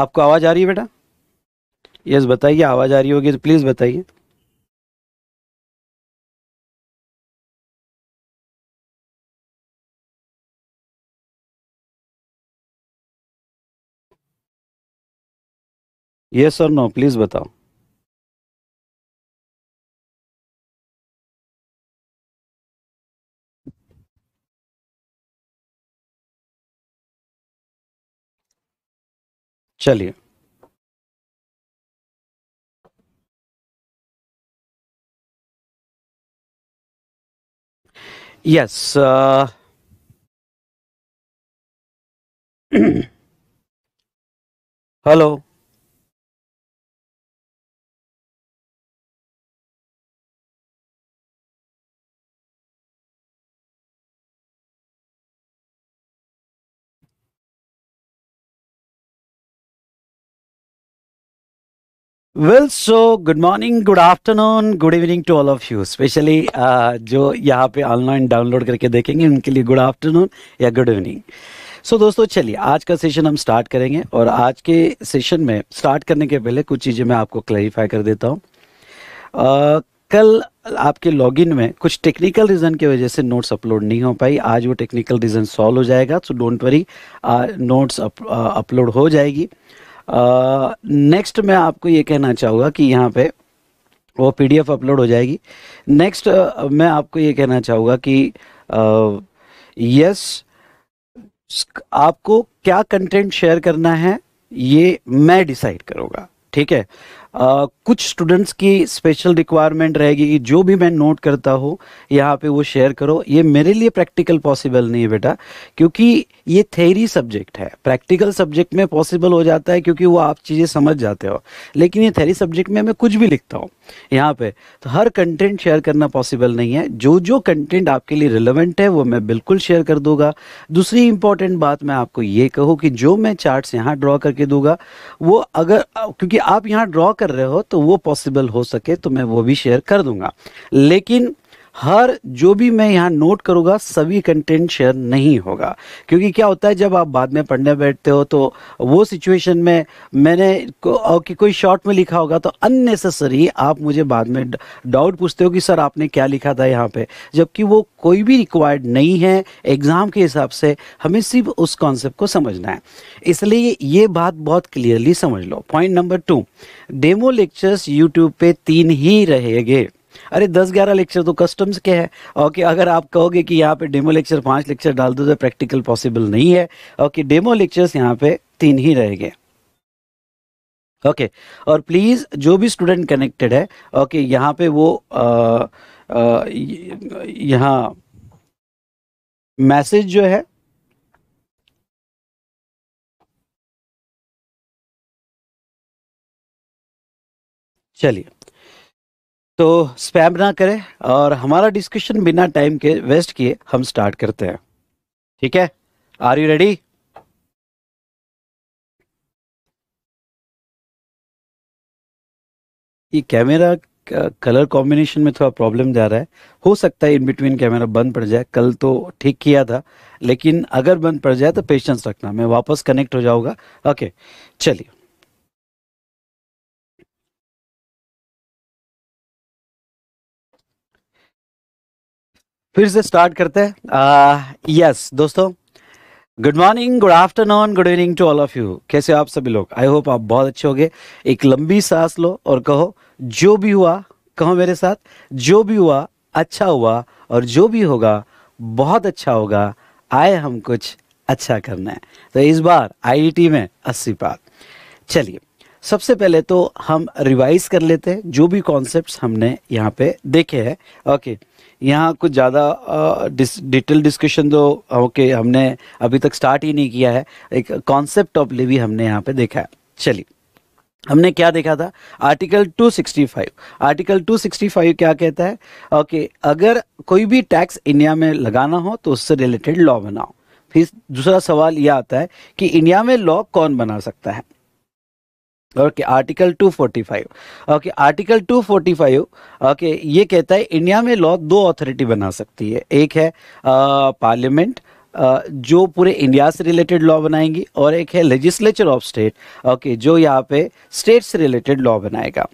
आपको आवाज़ आ रही है बेटा यस बताइए आवाज़ आ रही होगी तो प्लीज़ बताइए यस और नो प्लीज़ बताओ चलिए yes yes, uh... hello well so good morning good afternoon good evening to all of you specially जो यहाँ पे ऑनलाइन डाउनलोड करके देखेंगे उनके लिए गुड आफ्टरनून या गुड इवनिंग सो so, दोस्तों चलिए आज का सेशन हम स्टार्ट करेंगे और आज के सेशन में स्टार्ट करने के पहले कुछ चीज़ें मैं आपको क्लैरिफाई कर देता हूँ uh, कल आपके लॉगिन में कुछ टेक्निकल रीज़न की वजह से नोट्स अपलोड नहीं हो पाई आज वो टेक्निकल रीज़न सॉल्व हो जाएगा so don't worry notes upload हो जाएगी नेक्स्ट मैं आपको ये कहना चाहूँगा कि यहाँ पे वो पीडीएफ अपलोड हो जाएगी नेक्स्ट मैं आपको ये कहना चाहूँगा कि यस आपको क्या कंटेंट शेयर करना है ये मैं डिसाइड करूँगा ठीक है आ, कुछ स्टूडेंट्स की स्पेशल रिक्वायरमेंट रहेगी कि जो भी मैं नोट करता हूँ यहाँ पे वो शेयर करो ये मेरे लिए प्रैक्टिकल पॉसिबल नहीं है बेटा क्योंकि ये थेरी सब्जेक्ट है प्रैक्टिकल सब्जेक्ट में पॉसिबल हो जाता है क्योंकि वो आप चीज़ें समझ जाते हो लेकिन ये थेरी सब्जेक्ट में मैं कुछ भी लिखता हूँ यहाँ पे तो हर कंटेंट शेयर करना पॉसिबल नहीं है जो जो कंटेंट आपके लिए रिलेवेंट है वो मैं बिल्कुल शेयर कर दूंगा दूसरी इंपॉर्टेंट बात मैं आपको ये कहूँ कि जो मैं चार्ट्स यहाँ ड्रॉ करके दूंगा वो अगर क्योंकि आप यहाँ ड्रॉ कर रहे हो तो वो पॉसिबल हो सके तो मैं वो भी शेयर कर दूंगा लेकिन हर जो भी मैं यहाँ नोट करूँगा सभी कंटेंट शेयर नहीं होगा क्योंकि क्या होता है जब आप बाद में पढ़ने बैठते हो तो वो सिचुएशन में मैंने को, कि कोई शॉर्ट में लिखा होगा तो अननेसेसरी आप मुझे बाद में डाउट पूछते हो कि सर आपने क्या लिखा था यहाँ पे जबकि वो कोई भी रिक्वायर्ड नहीं है एग्ज़ाम के हिसाब से हमें सिर्फ उस कॉन्सेप्ट को समझना है इसलिए ये बात बहुत क्लियरली समझ लो point number two demo lectures YouTube पे तीन ही रहेंगे अरे दस ग्यारह लेक्चर तो कस्टम्स के हैं ओके अगर आप कहोगे कि यहाँ पे डेमो लेक्चर पांच लेक्चर डाल दो तो प्रैक्टिकल पॉसिबल नहीं है ओके डेमो लेक्चर्स यहाँ पे तीन ही रहेंगे ओके और प्लीज़ जो भी स्टूडेंट कनेक्टेड है ओके यहाँ पे वो यहाँ मैसेज जो है चलिए तो स्पैम ना करें और हमारा डिस्कशन बिना टाइम के वेस्ट किए हम स्टार्ट करते हैं ठीक है आर यू रेडी ये कैमरा कलर कॉम्बिनेशन में थोड़ा प्रॉब्लम जा रहा है हो सकता है इन बिटवीन कैमरा बंद पड़ जाए कल तो ठीक किया था लेकिन अगर बंद पड़ जाए तो पेशेंस रखना मैं वापस कनेक्ट हो जाऊंगा ओके चलिए फिर से स्टार्ट करते हैं यस दोस्तों good morning good afternoon good evening to all of you कैसे आप सभी लोग आई होप आप बहुत अच्छे होंगे एक लंबी सांस लो और कहो जो भी हुआ कहो मेरे साथ जो भी हुआ अच्छा हुआ और जो भी होगा बहुत अच्छा होगा आए हम कुछ अच्छा करना है तो इस बार आईईटी e में अस्सी पार चलिए सबसे पहले तो हम रिवाइज कर लेते हैं जो भी कॉन्सेप्ट्स हमने यहाँ पे देखे हैं ओके okay. यहाँ कुछ ज़्यादा डिस, डिटेल डिस्कशन तो ओके हमने अभी तक स्टार्ट ही नहीं किया है एक कॉन्सेप्ट ऑफ लिवी हमने यहाँ पे देखा है चलिए हमने क्या देखा था आर्टिकल 265 आर्टिकल 265 क्या कहता है ओके अगर कोई भी टैक्स इंडिया में लगाना हो तो उससे रिलेटेड लॉ बनाओ फिर दूसरा सवाल यह आता है कि इंडिया में लॉ कौन बना सकता है okay article 245 okay article 245 okay ये कहता है इंडिया में लॉ दो अथॉरिटी बना सकती है एक है पार्लियामेंट जो पूरे इंडिया से रिलेटेड लॉ बनाएंगी और एक है लेजिस्लेचर ऑफ स्टेट ओके जो यहाँ पे स्टेट से रिलेटेड लॉ बनाएगा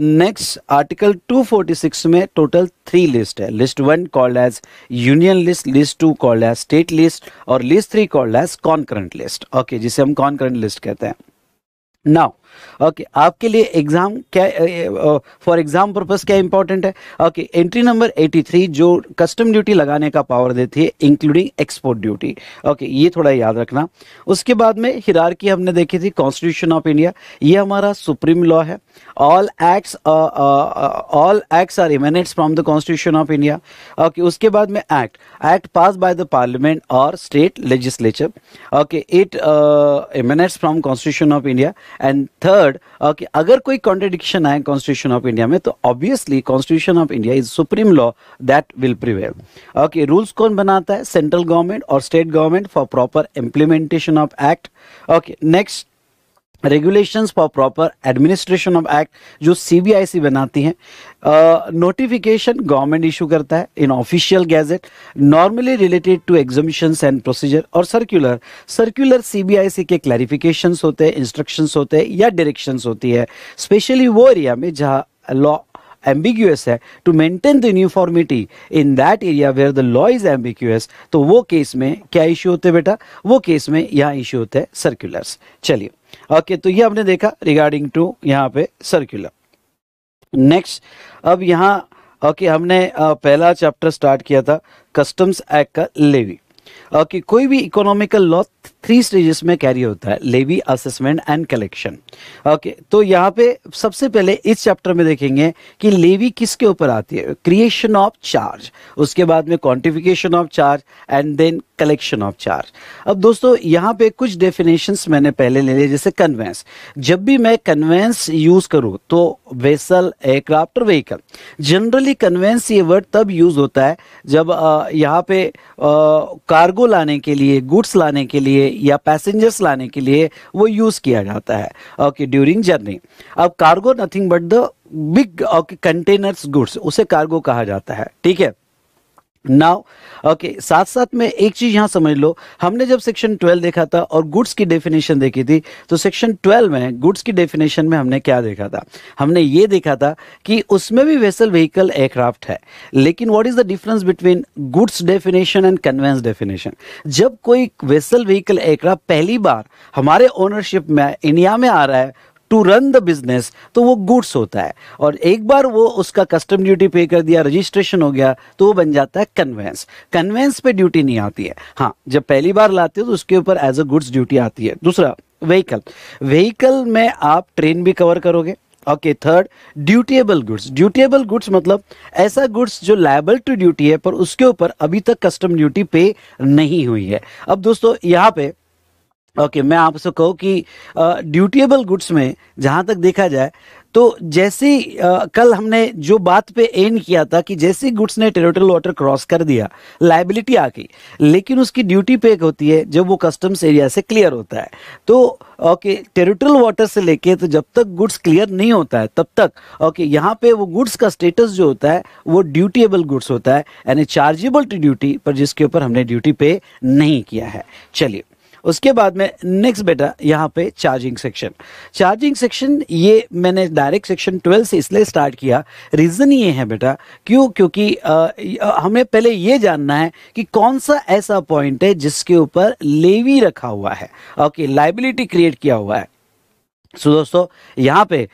नेक्स्ट आर्टिकल 246 में टोटल थ्री लिस्ट है list one called as union list list two called as state list और list three called as concurrent list okay जिसे हम कॉन्करेंट लिस्ट कहते हैं नाउ ओके okay, आपके लिए एग्ज़ाम क्या फॉर एग्ज़ाम पर्पस क्या इंपॉर्टेंट है ओके एंट्री नंबर 83 जो कस्टम ड्यूटी लगाने का पावर देती है इंक्लूडिंग एक्सपोर्ट ड्यूटी ओके ये थोड़ा याद रखना उसके बाद में हिरार की हमने देखी थी कॉन्स्टिट्यूशन ऑफ इंडिया ये हमारा सुप्रीम लॉ है all acts all acts are emanates from the constitution of India okay उसके बाद में act act pass by the parliament और state legislature okay it emanates from constitution of India and third कि अगर कोई contradiction आए constitution of India में तो obviously constitution of India is supreme law that will prevail okay rules कौन बनाता है सेंट्रल गवर्नमेंट और state government for proper implementation of act okay next regulations for proper administration of act जो CBIC बनाती है notification government issue करता है in official gazette normally related to examination and procedure और सर्कुलर सर्कुलर सीबीआईसी के clarifications होते हैं instructions होते हैं या डायरेक्शंस होती है स्पेशली वो एरिया में जहाँ लॉ एम्बिग्यूस है to maintain the uniformity in that area where the law is ambiguous तो वो केस में क्या इश्यू होते बेटा वो केस में यहाँ इश्यू होते हैं सर्क्यूलर्स चलिए ओके तो ये आपने देखा रिगार्डिंग टू यहाँ पे सर्क्यूलर नेक्स्ट अब यहाँ ओके हमने पहला चैप्टर स्टार्ट किया था कस्टम्स एक्ट का लेवी ओके कोई भी इकोनॉमिकल लॉ थ्री स्टेजेस में कैरी होता है levy assessment and collection okay तो यहाँ पे सबसे पहले इस चैप्टर में देखेंगे कि लेवी किसके ऊपर आती है क्रिएशन ऑफ चार्ज उसके बाद में quantification of charge and then collection of charge अब दोस्तों यहाँ पे कुछ डेफिनेशंस मैंने पहले ले लिए जैसे कन्वेंस जब भी मैं कन्वेंस यूज करूँ तो वेसल एयरक्राफ्ट और व्हीकल जनरली कन्वेंस ये वर्ड तब यूज होता है जब यहाँ पे कार्गो लाने के लिए गुड्स लाने के लिए या पैसेंजर्स लाने के लिए वो यूज़ किया जाता है ओके ड्यूरिंग जर्नी अब cargo nothing but the big okay containers goods उसे कार्गो कहा जाता है ठीक है नाउ ओके okay, साथ साथ में एक चीज यहां समझ लो हमने जब सेक्शन 12 देखा था और गुड्स की डेफिनेशन देखी थी तो सेक्शन 12 में गुड्स की डेफिनेशन में हमने क्या देखा था हमने ये देखा था कि उसमें भी वेसल व्हीकल एयरक्राफ्ट है लेकिन what is the difference between goods definition and conveyance definition जब कोई वेसल व्हीकल एयरक्राफ्ट पहली बार हमारे ओनरशिप में इंडिया में आ रहा है टू रन द बिजनेस तो वो गुड्स होता है और एक बार वो उसका कस्टम ड्यूटी पे कर दिया रजिस्ट्रेशन हो गया तो वो बन जाता है कन्वेंस कन्वेंस पे ड्यूटी नहीं आती है हाँ जब पहली बार लाते हो तो उसके ऊपर एज अ गुड्स ड्यूटी आती है दूसरा व्हीकल व्हीकल में आप ट्रेन भी कवर करोगे okay third dutiable goods dutiable goods मतलब ऐसा गुड्स जो लाइबल टू ड्यूटी है पर उसके ऊपर अभी तक कस्टम ड्यूटी पे नहीं हुई है अब दोस्तों यहाँ पे ओके okay, मैं आपसे कहूँ कि ड्यूटीएबल गुड्स में जहाँ तक देखा जाए तो जैसे कल हमने जो बात पे एंड किया था कि जैसे गुड्स ने टेरिटोरियल वाटर क्रॉस कर दिया लाइबिलिटी आ गई लेकिन उसकी ड्यूटी पे एक होती है जब वो कस्टम्स एरिया से क्लियर होता है तो ओके टेरिटोरियल वाटर से लेके तो जब तक गुड्स क्लियर नहीं होता है तब तक ओके यहाँ पे वो गुड्स का स्टेटस जो होता है वो ड्यूटीएबल गुड्स होता है यानी चार्जेबल टू ड्यूटी पर जिसके ऊपर हमने ड्यूटी पे नहीं किया है चलिए उसके बाद में नेक्स्ट बेटा यहाँ पे चार्जिंग सेक्शन चार्जिंग सेक्शन ये मैंने डायरेक्ट सेक्शन ट्वेल्व से इसलिए स्टार्ट किया रीज़न ये है बेटा क्यों क्योंकि हमें पहले ये जानना है कि कौन सा ऐसा पॉइंट है जिसके ऊपर लेवी रखा हुआ है ओके लाइबिलिटी क्रिएट किया हुआ है सो so, दोस्तों यहाँ पे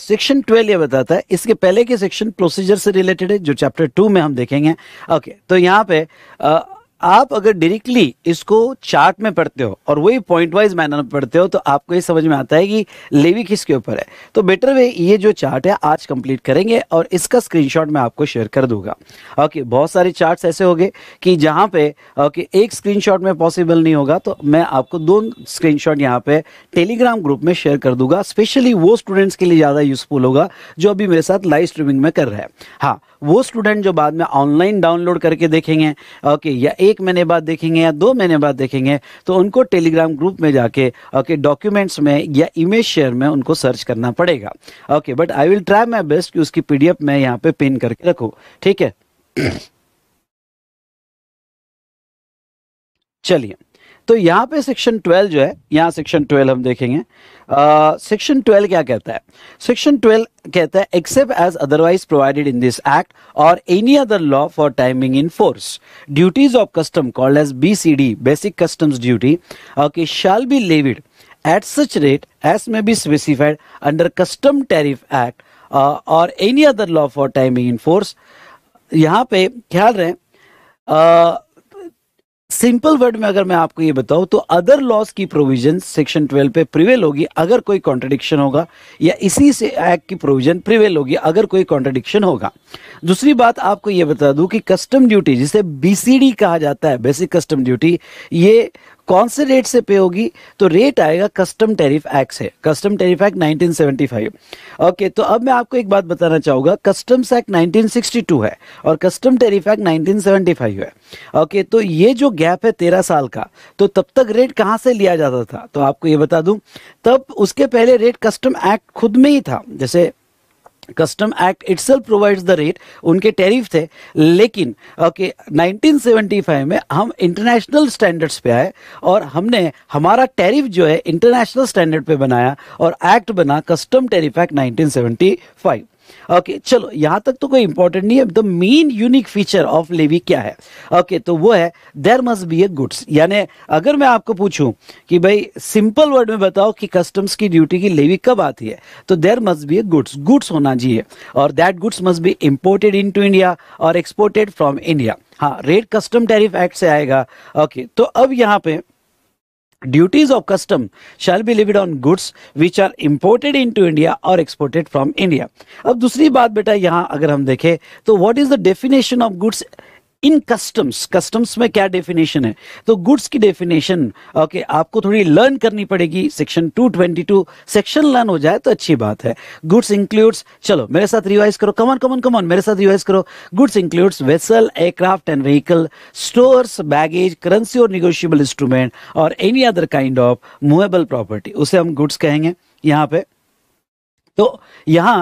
सेक्शन ट्वेल्व ये बताता है इसके पहले के सेक्शन प्रोसीजर से रिलेटेड है जो चैप्टर टू में हम देखेंगे ओके okay, तो यहाँ पे आ, आप अगर डायरेक्टली इसको चार्ट में पढ़ते हो और वही पॉइंट वाइज मैनर में पढ़ते हो तो आपको ये समझ में आता है कि लेवी किसके ऊपर है तो बेटर वे ये जो चार्ट है आज कंप्लीट करेंगे और इसका स्क्रीनशॉट मैं आपको शेयर कर दूंगा ओके बहुत सारे चार्ट्स ऐसे हो गए कि जहाँ पे ओके एक स्क्रीन में पॉसिबल नहीं होगा तो मैं आपको दो स्क्रीन यहाँ पे टेलीग्राम ग्रुप में शेयर कर दूंगा स्पेशली वो स्टूडेंट्स के लिए ज़्यादा यूजफुल होगा जो अभी मेरे साथ लाइव स्ट्रीमिंग में कर रहे हैं हाँ वो स्टूडेंट जो बाद में ऑनलाइन डाउनलोड करके देखेंगे ओके या एक महीने बाद देखेंगे या दो महीने बाद देखेंगे तो उनको टेलीग्राम ग्रुप में जाके ओके डॉक्यूमेंट्स में या इमेज शेयर में उनको सर्च करना पड़ेगा okay but I will try my best कि उसकी पी मैं यहाँ पे पिन करके रखूँ ठीक है चलिए तो यहाँ पे सेक्शन 12 जो है यहाँ सेक्शन 12 हम देखेंगे सेक्शन uh, 12 क्या कहता है सेक्शन 12 कहता है except as otherwise provided in this act और any other law for timing in force duties of custom called as the basic customs duty okay shall be levied at such rate as may be specified under custom tariff act और any other law for timing in force यहाँ पे ख्याल रहे uh, simple word में अगर मैं आपको ये बताऊं तो अदर लॉस की प्रोविजन सेक्शन 12 पे प्रिवेल होगी अगर कोई कॉन्ट्रडिक्शन होगा या इसी से एक्ट की प्रोविजन प्रिवेल होगी अगर कोई कॉन्ट्रडिक्शन होगा दूसरी बात आपको ये बता दूं कि कस्टम ड्यूटी जिसे बीसीडी कहा जाता है बेसिक कस्टम ड्यूटी ये कौन से रेट से पे होगी तो रेट आएगा कस्टम टैरिफ एक्ट से कस्टम टैरिफ एक्ट 1975 ओके तो अब मैं आपको एक बात बताना चाहूँगा कस्टम्स एक्ट 1962 है और कस्टम टैरिफ एक्ट 1975 है ओके तो ये जो गैप है तेरह साल का तो तब तक रेट कहाँ से लिया जाता था तो आपको ये बता दूँ तब उसके पहले रेट कस्टम एक्ट खुद में ही था जैसे custom act itself provides the rate उनके टैरिफ थे लेकिन ओके okay, 1975 में हम इंटरनेशनल स्टैंडर्ड्स पे आए और हमने हमारा टैरिफ जो है इंटरनेशनल स्टैंडर्ड पे बनाया और एक्ट बना custom tariff act 1975 okay okay, चलो यहां तक तो कोई इंपॉर्टेंट नहीं है the main unique feature of levy क्या है ओके okay, तो वो है there must be a goods यानी अगर मैं आपको पूछूं कि भाई सिंपल वर्ड में बताओ कि कस्टम्स की ड्यूटी की लेवी कब आती है तो there must be a goods goods होना चाहिए और that goods must be imported in India और एक्सपोर्टेड फ्रॉम इंडिया हाँ रेट कस्टम टेरिफ एक्ट से आएगा ओके okay, तो अब यहाँ पे duties of custom shall be levied on goods which are imported into India or exported from India. अब दूसरी बात बेटा यहाँ अगर हम देखें तो what is the definition of goods in customs customs में क्या डेफिनेशन है तो गुड्स की डेफिनेशन ओके आपको थोड़ी लर्न करनी पड़ेगी सेक्शन 222 सेक्शन लर्न हो जाए तो अच्छी बात है गुड्स इंक्लूड्स चलो मेरे साथ रिवाइज करो कमन कमन कमन मेरे साथ रिवाइज करो goods includes vessel aircraft and vehicle store baggage currency और निगोशियबल इंस्ट्रूमेंट और any other kind of movable property उसे हम गुड्स कहेंगे यहाँ पे तो यहाँ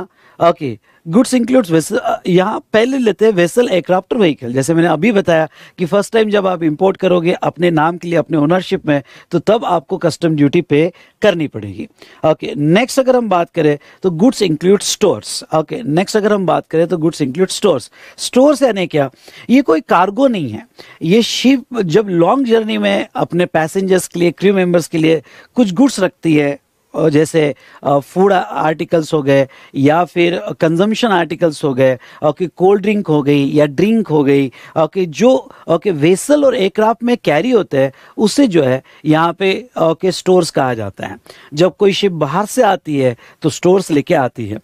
okay okay, goods includes vessel यहाँ पहले लेते हैं वेसल एयरक्राफ्ट और व्हीकल जैसे मैंने अभी बताया कि फर्स्ट टाइम जब आप इंपोर्ट करोगे अपने नाम के लिए अपने ओनरशिप में तो तब आपको कस्टम ड्यूटी पे करनी पड़ेगी ओके नेक्स्ट अगर हम बात करें तो goods include stores okay next अगर हम बात करें तो गुड्स इंक्लूड स्टोर्स स्टोर्स यानी क्या ये कोई कार्गो नहीं है ये शिप जब लॉन्ग जर्नी में अपने पैसेंजर्स के लिए क्रू मेम्बर्स के लिए कुछ गुड्स रखती है जैसे फूड आर्टिकल्स हो गए या फिर कंजम्पशन आर्टिकल्स हो गए ओके कोल्ड ड्रिंक हो गई या ड्रिंक हो गई ओके जो ओके वेसल और एयरक्राफ्ट में कैरी होते हैं उसे जो है यहाँ पे ओके स्टोर्स कहा जाता है जब कोई शिप बाहर से आती है तो स्टोर्स लेके आती है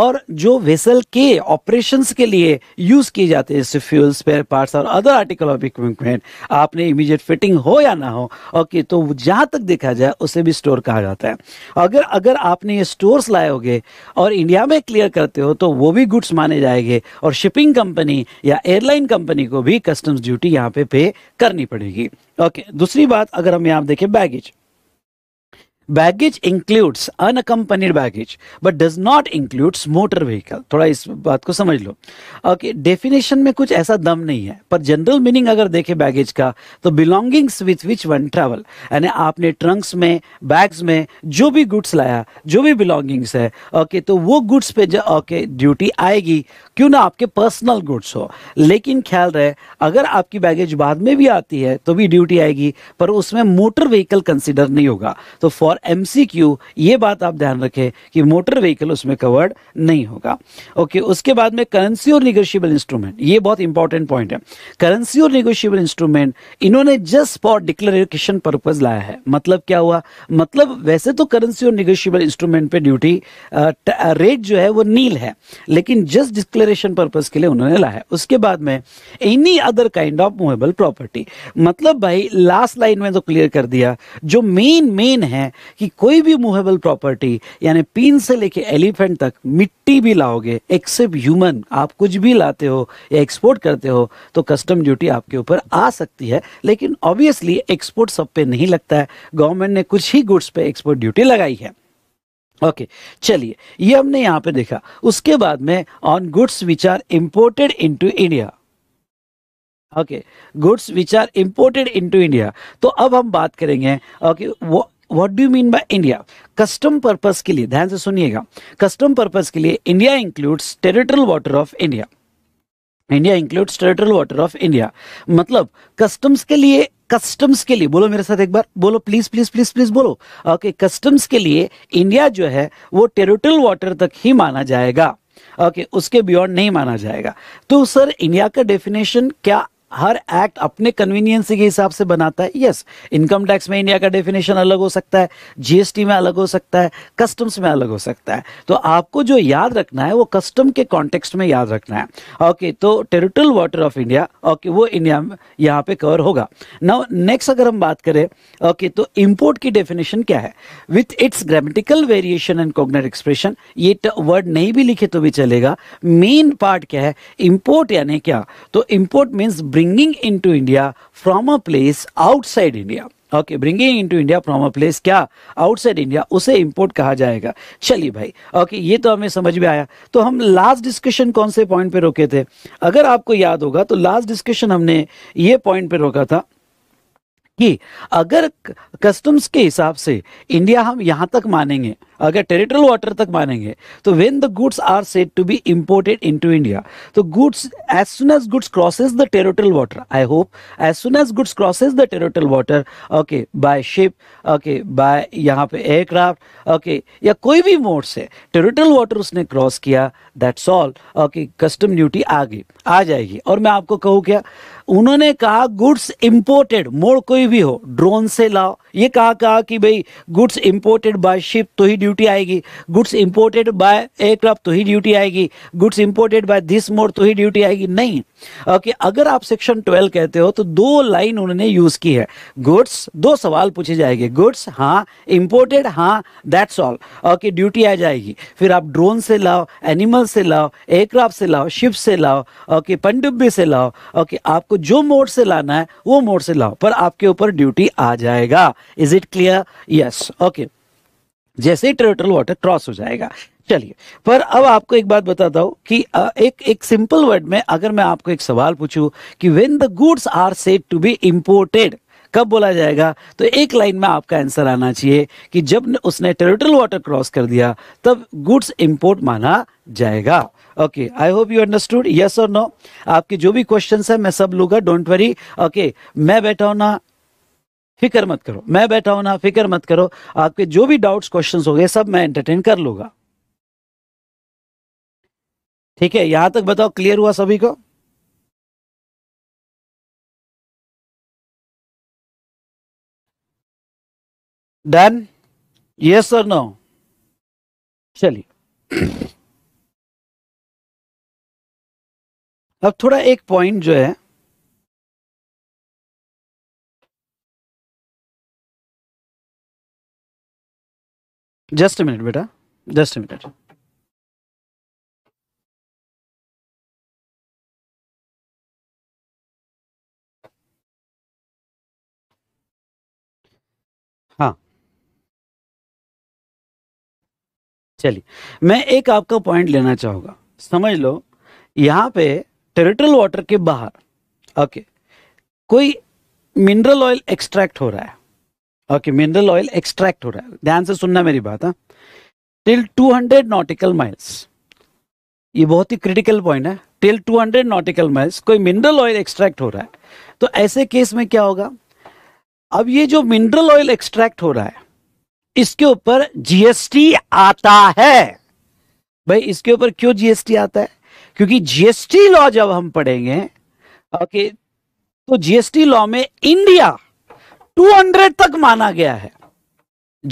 और जो वेसल के ऑपरेशंस के लिए यूज़ किए जाते हैं जैसे फ्यूल स्पेयर पार्ट्स और अदर आर्टिकल ऑफ इक्विपमेंट आपने इमीजिएट फिटिंग हो या ना हो ओके तो जहाँ तक देखा जाए उसे भी स्टोर कहा जाता है अगर अगर आपने ये स्टोर्स लाओगे और इंडिया में क्लियर करते हो तो वो भी गुड्स माने जाएंगे और शिपिंग कंपनी या एयरलाइन कंपनी को भी कस्टम्स ड्यूटी यहाँ पे पे करनी पड़ेगी ओके दूसरी बात अगर हम यहाँ देखें baggage baggage includes unaccompanied baggage but does not includes motor vehicle थोड़ा इस बात को समझ लो ओके डेफिनेशन में कुछ ऐसा दम नहीं है पर जनरल मीनिंग अगर देखे बैगेज का तो belongings with which one travel यानी आपने ट्रंक्स में बैग्स में जो भी गुड्स लाया जो भी बिलोंगिंग्स है ओके okay, तो वो गुड्स पे ओके ड्यूटी आएगी क्यों ना आपके पर्सनल गुड्स हो लेकिन ख्याल रहे अगर आपकी बैगेज बाद में भी आती है तो भी ड्यूटी आएगी पर उसमें मोटर व्हीकल कंसिडर नहीं होगा तो फॉर एम ये बात आप ध्यान रखें कि मोटर व्हीकल उसमें कवर्ड नहीं होगा ओके उसके बाद में करेंसी और निगोशियबल इंस्ट्रूमेंट ये बहुत इंपॉर्टेंट पॉइंट है करेंसी और निगोशियबल इंस्ट्रूमेंट इन्होंने जस्ट फॉर डिक्लेरेशन पर्पज लाया है मतलब क्या हुआ मतलब वैसे तो करेंसी और निगोशियबल इंस्ट्रूमेंट पे ड्यूटी रेट जो है वो नील है लेकिन जस्ट डिक्लेर डेकोरेशन पर्पज के लिए उन्होंने लाया उसके बाद में any other kind of movable property मतलब भाई लास्ट लाइन में तो क्लियर कर दिया जो मेन मेन है कि कोई भी मूवेबल प्रॉपर्टी यानी पीन से लेके एलिफेंट तक मिट्टी भी लाओगे एक्सेप्ट ह्यूमन आप कुछ भी लाते हो या एक्सपोर्ट करते हो तो कस्टम ड्यूटी आपके ऊपर आ सकती है लेकिन ऑब्वियसली एक्सपोर्ट सब पे नहीं लगता है गवर्नमेंट ने कुछ ही गुड्स पे एक्सपोर्ट ड्यूटी लगाई है ओके चलिए ये हमने यहां पे देखा उसके बाद में on goods which are imported into India okay goods which are imported into India तो अब हम बात करेंगे ओके वो what do mean by India custom purpose के लिए ध्यान से सुनिएगा कस्टम पर्पस के लिए India includes territorial water of India India includes territorial water of India मतलब कस्टम्स के लिए कस्टम्स के लिए बोलो मेरे साथ एक बार बोलो प्लीज प्लीज प्लीज प्लीज बोलो ओके कस्टम्स के लिए इंडिया जो है वो टेरिटोरियल वाटर तक ही माना जाएगा ओके okay, उसके बियॉन्ड नहीं माना जाएगा तो सर इंडिया का डेफिनेशन क्या हर एक्ट अपने कन्वीनियंस के हिसाब से बनाता है यस इनकम टैक्स में इंडिया का डेफिनेशन अलग हो सकता है जीएसटी में अलग हो सकता है कस्टम्स में अलग हो सकता है तो आपको जो याद रखना है वो कस्टम के कॉन्टेक्स्ट में याद रखना है ओके तो territorial water of India okay वो इंडिया यहाँ पे कवर होगा नाउ नेक्स्ट अगर हम बात करें ओके तो इम्पोर्ट की डेफिनेशन क्या है with its grammatical variation and cognate expression ये वर्ड नहीं भी लिखे तो भी चलेगा मेन पार्ट क्या है इम्पोर्ट यानी क्या तो import means bring in to India from a place outside India okay bringing to India from a place क्या आउटसाइड इंडिया उसे इंपोर्ट कहा जाएगा चलिए भाई ओके okay, ये तो हमें समझ में आया तो हम लास्ट डिस्कशन कौन से पॉइंट पे रोके थे अगर आपको याद होगा तो लास्ट डिस्कशन हमने ये पॉइंट पे रोका था कि अगर कस्टम्स के हिसाब से इंडिया हम यहां तक मानेंगे अगर टेरिटरल वाटर तक मानेंगे तो when the goods are said to be imported in to India तो goods as soon as goods crosses the territorial water I hope as soon as goods crosses the territorial water okay by ship okay by यहाँ पे aircraft okay या कोई भी mode से territorial water उसने cross किया that's all okay custom duty आ गई आ जाएगी और मैं आपको कहूँ क्या उन्होंने कहा गुड्स इम्पोर्टेड मोड़ कोई भी हो ड्रोन से लाओ ये कहा, कहा कि भाई गुड्स इंपोर्टेड बाय शिप तो ही ड्यूटी आएगी गुड्स इंपोर्टेड बाय एयरक्राफ्ट तो ही ड्यूटी आएगी goods imported by this mode तो ही ड्यूटी आएगी नहीं ओके अगर आप सेक्शन ट्वेल्व कहते हो तो दो लाइन उन्होंने यूज की है गुड्स दो सवाल पूछे जाएंगे गुड्स हाँ इंपोर्टेड हाँ दैट्स ऑल ओके ड्यूटी आ जाएगी फिर आप ड्रोन से लाओ एनिमल से लाओ एयरक्राफ्ट से लाओ शिप से लाओ ओके पनडुब्बी से लाओ ओके आपको जो मोड से लाना है वो मोड से लाओ पर आपके ऊपर ड्यूटी आ जाएगा is it clear yes okay जैसे ही टर्टल वाटर क्रॉस हो जाएगा चलिए पर अब आपको एक बात बताता हूं कि एक एक सिंपल वर्ड में अगर मैं आपको एक सवाल पूछूं कि when the goods are said to be imported कब बोला जाएगा तो एक लाइन में आपका आंसर आना चाहिए कि जब उसने टेरिटोरियल वाटर क्रॉस कर दिया तब गुड्स इंपोर्ट माना जाएगा okay I hope you understood yes और नो आपके जो भी क्वेश्चन है मैं सब लूंगा डोंट वरी ओके मैं बैठा हूं ना फिक्र मत करो मैं बैठा हूं ना फिक्र मत करो आपके जो भी डाउट्स क्वेश्चंस हो गए सब मैं एंटरटेन कर लूंगा ठीक है यहां तक बताओ क्लियर हुआ सभी को डन यस और नो चलिए अब थोड़ा एक पॉइंट जो है जस्ट मिनट बेटा जस्ट मिनट हाँ चलिए मैं एक आपका पॉइंट लेना चाहूंगा समझ लो यहां पे टेरिटरल वाटर के बाहर ओके कोई मिनरल ऑयल एक्सट्रैक्ट हो रहा है ओके मिनरल ऑयल एक्सट्रैक्ट हो रहा है ध्यान से सुनना मेरी बात हाँ टिल 200 नॉटिकल माइल्स ये बहुत ही क्रिटिकल पॉइंट है टिल 200 नॉटिकल माइल्स कोई मिनरल ऑयल एक्सट्रैक्ट हो रहा है तो ऐसे केस में क्या होगा अब ये जो मिनरल ऑयल एक्सट्रैक्ट हो रहा है इसके ऊपर जीएसटी आता है भाई इसके ऊपर क्यों जीएसटी आता है क्योंकि जीएसटी लॉ जब हम पढ़ेंगे ओके तो जीएसटी लॉ में इंडिया 200 तक माना गया है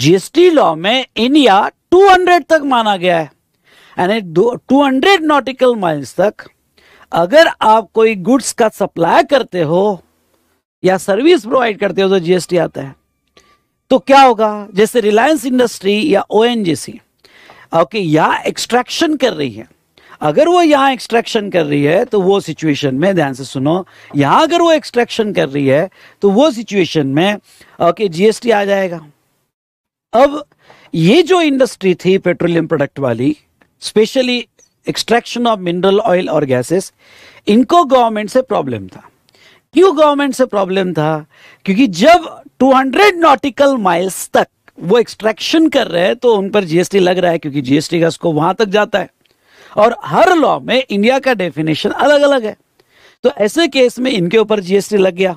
जीएसटी लॉ में इंडिया 200 तक माना गया है यानी 200 नॉटिकल माइल्स तक अगर आप कोई गुड्स का सप्लाई करते हो या सर्विस प्रोवाइड करते हो तो जीएसटी आता है तो क्या होगा जैसे रिलायंस इंडस्ट्री या ओएनजीसी ओके या एक्सट्रैक्शन कर रही है अगर वो यहां एक्सट्रैक्शन कर रही है तो वो सिचुएशन में ध्यान से सुनो यहां अगर वो एक्सट्रैक्शन कर रही है तो वो सिचुएशन में ओके जीएसटी आ जाएगा अब ये जो इंडस्ट्री थी पेट्रोलियम प्रोडक्ट वाली specially extraction of mineral oil और गैसेस इनको गवर्नमेंट से प्रॉब्लम था क्यों गवर्नमेंट से प्रॉब्लम था क्योंकि जब 200 नॉटिकल माइल्स तक वो एक्सट्रैक्शन कर रहे हैं तो उन पर जीएसटी लग रहा है क्योंकि जीएसटी का स्कोप वहां तक जाता है और हर लॉ में इंडिया का डेफिनेशन अलग अलग है तो ऐसे केस में इनके ऊपर जीएसटी लग गया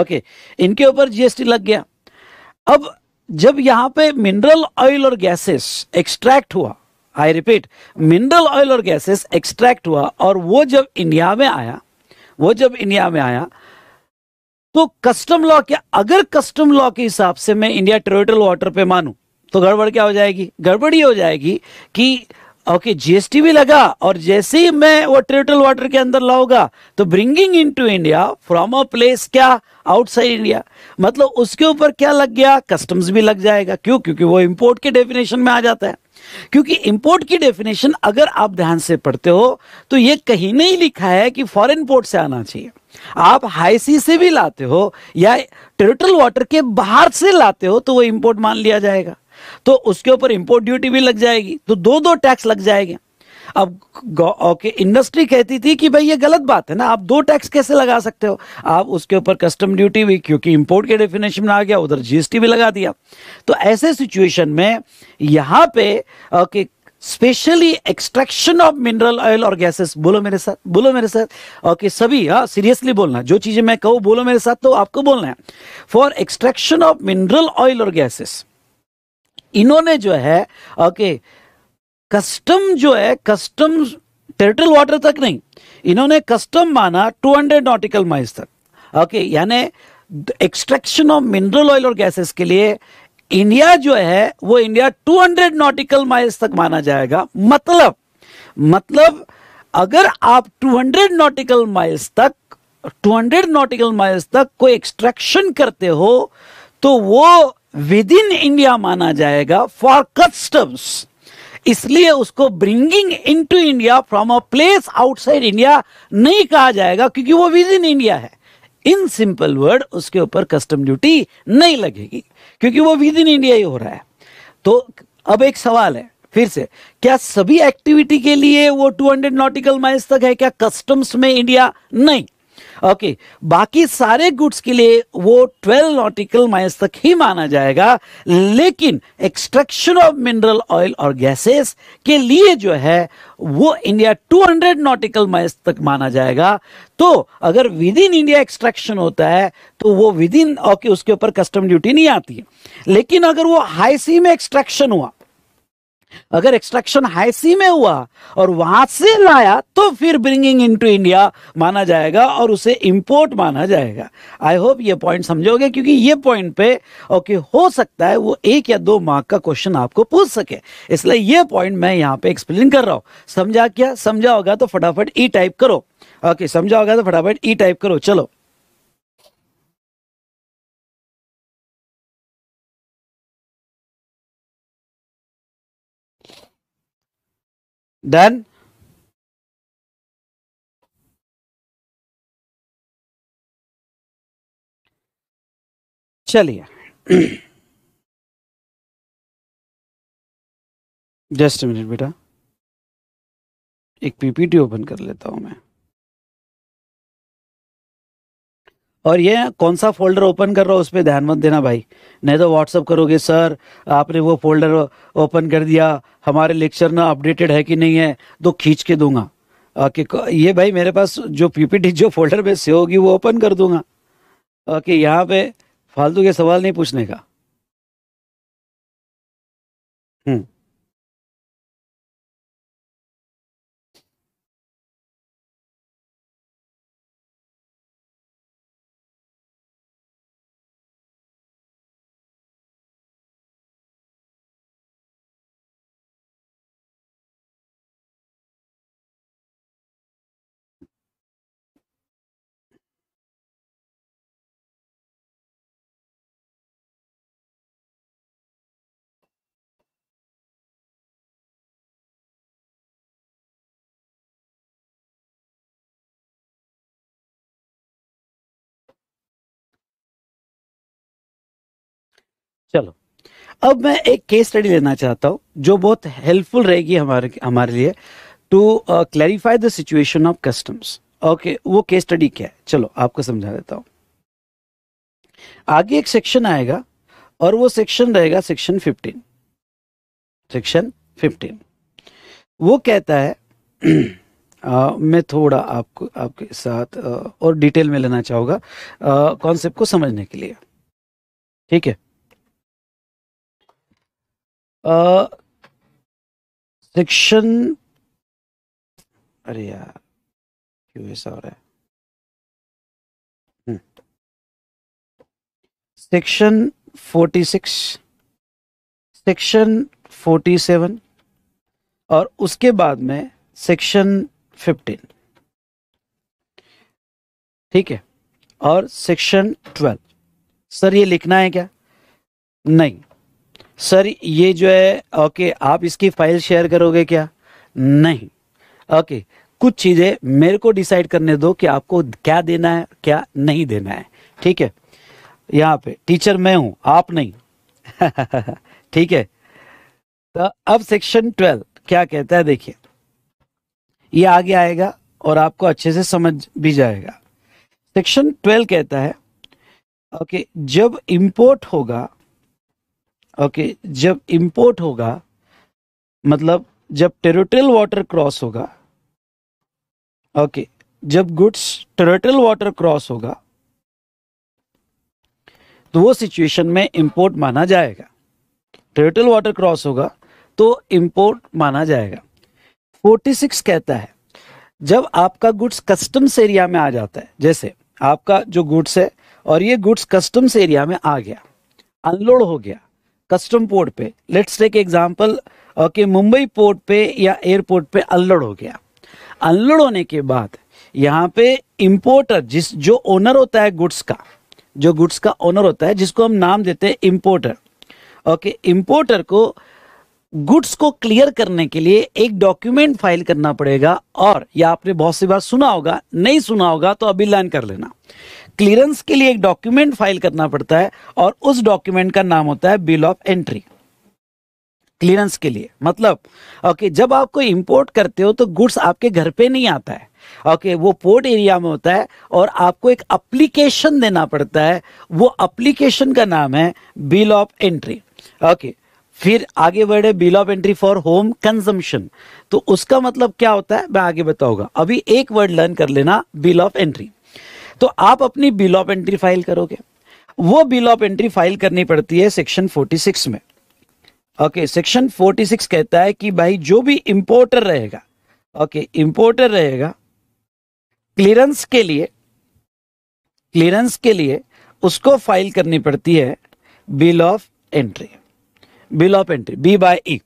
ओके इनके ऊपर जीएसटी लग गया अब जब यहां पे मिनरल ऑयल और गैसेस एक्सट्रैक्ट हुआ आई रिपीट मिनरल ऑयल और गैसेस एक्सट्रैक्ट हुआ और वो जब इंडिया में आया वो जब इंडिया में आया तो कस्टम लॉ के अगर कस्टम लॉ के हिसाब से मैं इंडिया टेरिटोरियल वाटर पे मानू तो गड़बड़ क्या हो जाएगी गड़बड़ी हो जाएगी कि ओके जीएसटी भी लगा और जैसे ही मैं वो टेरिटोरियल वाटर के अंदर लाऊंगा तो bringing in to India from a place क्या आउटसाइड इंडिया मतलब उसके ऊपर क्या लग गया कस्टम्स भी लग जाएगा क्यों क्योंकि वो इम्पोर्ट के डेफिनेशन में आ जाता है क्योंकि इंपोर्ट की डेफिनेशन अगर आप ध्यान से पढ़ते हो तो ये कहीं नहीं लिखा है कि फॉरेन पोर्ट से आना चाहिए आप हाई सी से भी लाते हो या टेरिटल वाटर के बाहर से लाते हो तो वो इंपोर्ट मान लिया जाएगा तो उसके ऊपर इंपोर्ट ड्यूटी भी लग जाएगी तो दो दो टैक्स लग जाएंगे अब ओके इंडस्ट्री कहती थी कि भाई ये गलत बात है ना आप दो टैक्स कैसे लगा सकते हो आप उसके ऊपर कस्टम ड्यूटी भी क्योंकि इंपोर्ट के डेफिनेशन में आ गया उधर जीएसटी भी लगा दिया तो ऐसे सिचुएशन में यहां पे okay specially extraction of mineral oil और गैसेस बोलो मेरे साथ बोलो मेरे साथ ओके okay, सभी हाँ सीरियसली बोलना जो चीजें मैं कहूँ बोलो मेरे साथ तो आपको बोलना है for extraction of mineral oil और गैसेस इन्होंने जो है ओके okay, कस्टम जो है कस्टम टेरिटल वाटर तक नहीं इन्होंने कस्टम माना 200 नॉटिकल माइल्स तक ओके okay, यानी एक्सट्रैक्शन ऑफ मिनरल ऑयल और गैसेस के लिए इंडिया जो है वो इंडिया 200 नॉटिकल माइल्स तक माना जाएगा मतलब मतलब अगर आप 200 नॉटिकल माइल्स तक 200 नॉटिकल माइल्स तक कोई एक्सट्रैक्शन करते हो तो वो विद इन इंडिया माना जाएगा फॉर कस्टम्स इसलिए उसको bringing in to India from a place outside India नहीं कहा जाएगा क्योंकि वो विद इन इंडिया है इन सिंपल वर्ड उसके ऊपर कस्टम ड्यूटी नहीं लगेगी क्योंकि वो विद इन इंडिया ही हो रहा है तो अब एक सवाल है फिर से क्या सभी एक्टिविटी के लिए वो 200 नॉटिकल माइल्स तक है क्या कस्टम्स में इंडिया नहीं ओके बाकी सारे गुड्स के लिए वो 12 नॉटिकल माइल्स तक ही माना जाएगा लेकिन एक्सट्रैक्शन ऑफ मिनरल ऑयल और गैसेस के लिए जो है वो इंडिया 200 नॉटिकल माइल्स तक माना जाएगा तो अगर विद इन इंडिया एक्सट्रैक्शन होता है तो वो विद इन ओके उसके ऊपर कस्टम ड्यूटी नहीं आती है लेकिन अगर वो हाई सी में एक्सट्रैक्शन हुआ अगर एक्सट्रैक्शन हाई सी में हुआ और वहां से लाया तो फिर ब्रिंगिंग इनटू इंडिया माना जाएगा और उसे इंपोर्ट माना जाएगा आई होप ये पॉइंट समझोगे क्योंकि ये पॉइंट पे ओके okay, हो सकता है वो एक या दो मार्क का क्वेश्चन आपको पूछ सके इसलिए ये पॉइंट मैं यहाँ पे एक्सप्लेन कर रहा हूं समझा क्या समझा होगा तो फटाफट ई e टाइप करो ओके okay, समझा होगा तो फटाफट ई e टाइप करो चलो then चलिए जस्ट मिनट बेटा एक पीपीटी ओपन कर लेता हूं मैं और ये कौन सा फोल्डर ओपन कर रहा हो उस पर ध्यान मत देना भाई नहीं तो व्हाट्सअप करोगे सर आपने वो फोल्डर ओपन कर दिया हमारे लेक्चर ना अपडेटेड है कि नहीं है तो खींच के दूंगा ओके ये भाई मेरे पास जो पीपीटी जो फोल्डर में से होगी वो ओपन कर दूंगा ओके यहाँ पे फालतू के सवाल नहीं पूछने का हम्म चलो अब मैं एक केस स्टडी लेना चाहता हूँ जो बहुत हेल्पफुल रहेगी हमारे हमारे लिए to clarify the situation of customs okay वो केस स्टडी क्या है चलो आपको समझा देता हूँ आगे एक सेक्शन आएगा और वो सेक्शन रहेगा सेक्शन 15 सेक्शन 15 वो कहता है आ, मैं थोड़ा आपको आपके साथ आ, और डिटेल में लेना चाहूँगा कॉन्सेप्ट को समझने के लिए ठीक है सेक्शन अरे यार क्यों ऐसा हो रहा है section forty six section forty seven और उसके बाद में सेक्शन फिफ्टीन ठीक है और सेक्शन ट्वेल्व सर ये लिखना है क्या नहीं सर ये जो है ओके आप इसकी फाइल शेयर करोगे क्या नहीं ओके कुछ चीज़ें मेरे को डिसाइड करने दो कि आपको क्या देना है क्या नहीं देना है ठीक है यहाँ पे टीचर मैं हूँ आप नहीं ठीक है तो अब सेक्शन ट्वेल्व क्या कहता है देखिए ये आगे आएगा और आपको अच्छे से समझ भी जाएगा सेक्शन ट्वेल्व कहता है ओके जब इंपोर्ट होगा ओके जब इंपोर्ट होगा मतलब जब टेरिटोरियल वाटर क्रॉस होगा ओके जब गुड्स टेरिटोरियल वाटर क्रॉस होगा तो वो सिचुएशन में इंपोर्ट माना जाएगा टेरिटोरियल वाटर क्रॉस होगा तो इंपोर्ट माना जाएगा 46 कहता है जब आपका गुड्स कस्टम्स एरिया में आ जाता है जैसे आपका जो गुड्स है और ये गुड्स कस्टम्स एरिया में आ गया अनलोड हो गया कस्टम पोर्ट पे let's take example okay Mumbai port पे या एयरपोर्ट पे अनलोड हो गया अनलोड होने के बाद यहाँ पे इम्पोर्टर जिस जो ओनर होता है गुड्स का जो गुड्स का ओनर होता है जिसको हम नाम देते हैं इम्पोर्टर ओके इम्पोर्टर को गुड्स को क्लियर करने के लिए एक डॉक्यूमेंट फाइल करना पड़ेगा और या आपने बहुत सी बार सुना होगा नहीं सुना होगा तो अभी लर्न कर लेना क्लियरेंस के लिए एक डॉक्यूमेंट फाइल करना पड़ता है और उस डॉक्यूमेंट का नाम होता है बिल ऑफ एंट्री क्लियरेंस के लिए मतलब ओके जब आप कोई इंपोर्ट करते हो तो गुड्स आपके घर पे नहीं आता है ओके वो पोर्ट एरिया में होता है और आपको एक अप्लीकेशन देना पड़ता है वो अप्लीकेशन का नाम है बिल ऑफ एंट्री ओके फिर आगे बढ़े bill of entry for home consumption तो उसका मतलब क्या होता है मैं आगे बताऊंगा अभी एक वर्ड लर्न कर लेना बिल ऑफ एंट्री तो आप अपनी बिल ऑफ एंट्री फाइल करोगे वो बिल ऑफ एंट्री फाइल करनी पड़ती है सेक्शन 46 में ओके सेक्शन 46 कहता है कि भाई जो भी इंपोर्टर रहेगा ओके इंपोर्टर रहेगा क्लियरेंस के लिए क्लियरेंस के लिए उसको फाइल करनी पड़ती है bill of entry bill of entry B by E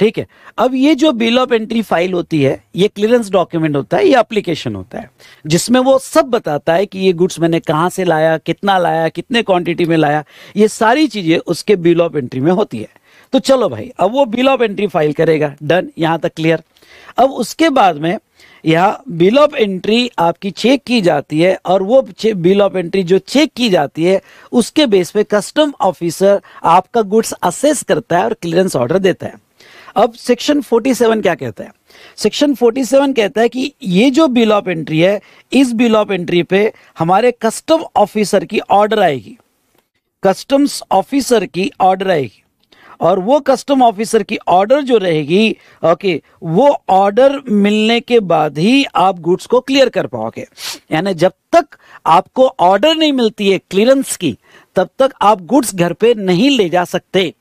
ठीक है अब ये जो बिल ऑफ एंट्री फाइल होती है ये क्लियरेंस डॉक्यूमेंट होता है ये एप्लीकेशन होता है जिसमें वो सब बताता है कि ये गुड्स मैंने कहाँ से लाया कितना लाया कितने क्वांटिटी में लाया ये सारी चीजें उसके बिल ऑफ एंट्री में होती है तो चलो भाई अब वो बिल ऑफ एंट्री फाइल करेगा डन यहाँ तक क्लियर अब उसके बाद में यहाँ बिल ऑफ एंट्री आपकी चेक की जाती है और वो बिल ऑफ एंट्री जो चेक की जाती है उसके बेस पे कस्टम ऑफिसर आपका गुड्स असेस करता है और क्लियरेंस ऑर्डर देता है अब सेक्शन 47 क्या कहता है सेक्शन 47 कहता है कि ये जो बिल ऑफ एंट्री है इस बिल ऑफ एंट्री पे हमारे कस्टम ऑफिसर की ऑर्डर आएगी कस्टम्स ऑफिसर की ऑर्डर आएगी और वो कस्टम ऑफिसर की ऑर्डर जो रहेगी ओके वो ऑर्डर मिलने के बाद ही आप गुड्स को क्लियर कर पाओगे यानी जब तक आपको ऑर्डर नहीं मिलती है क्लियरेंस की तब तक आप गुड्स घर पे नहीं ले जा सकते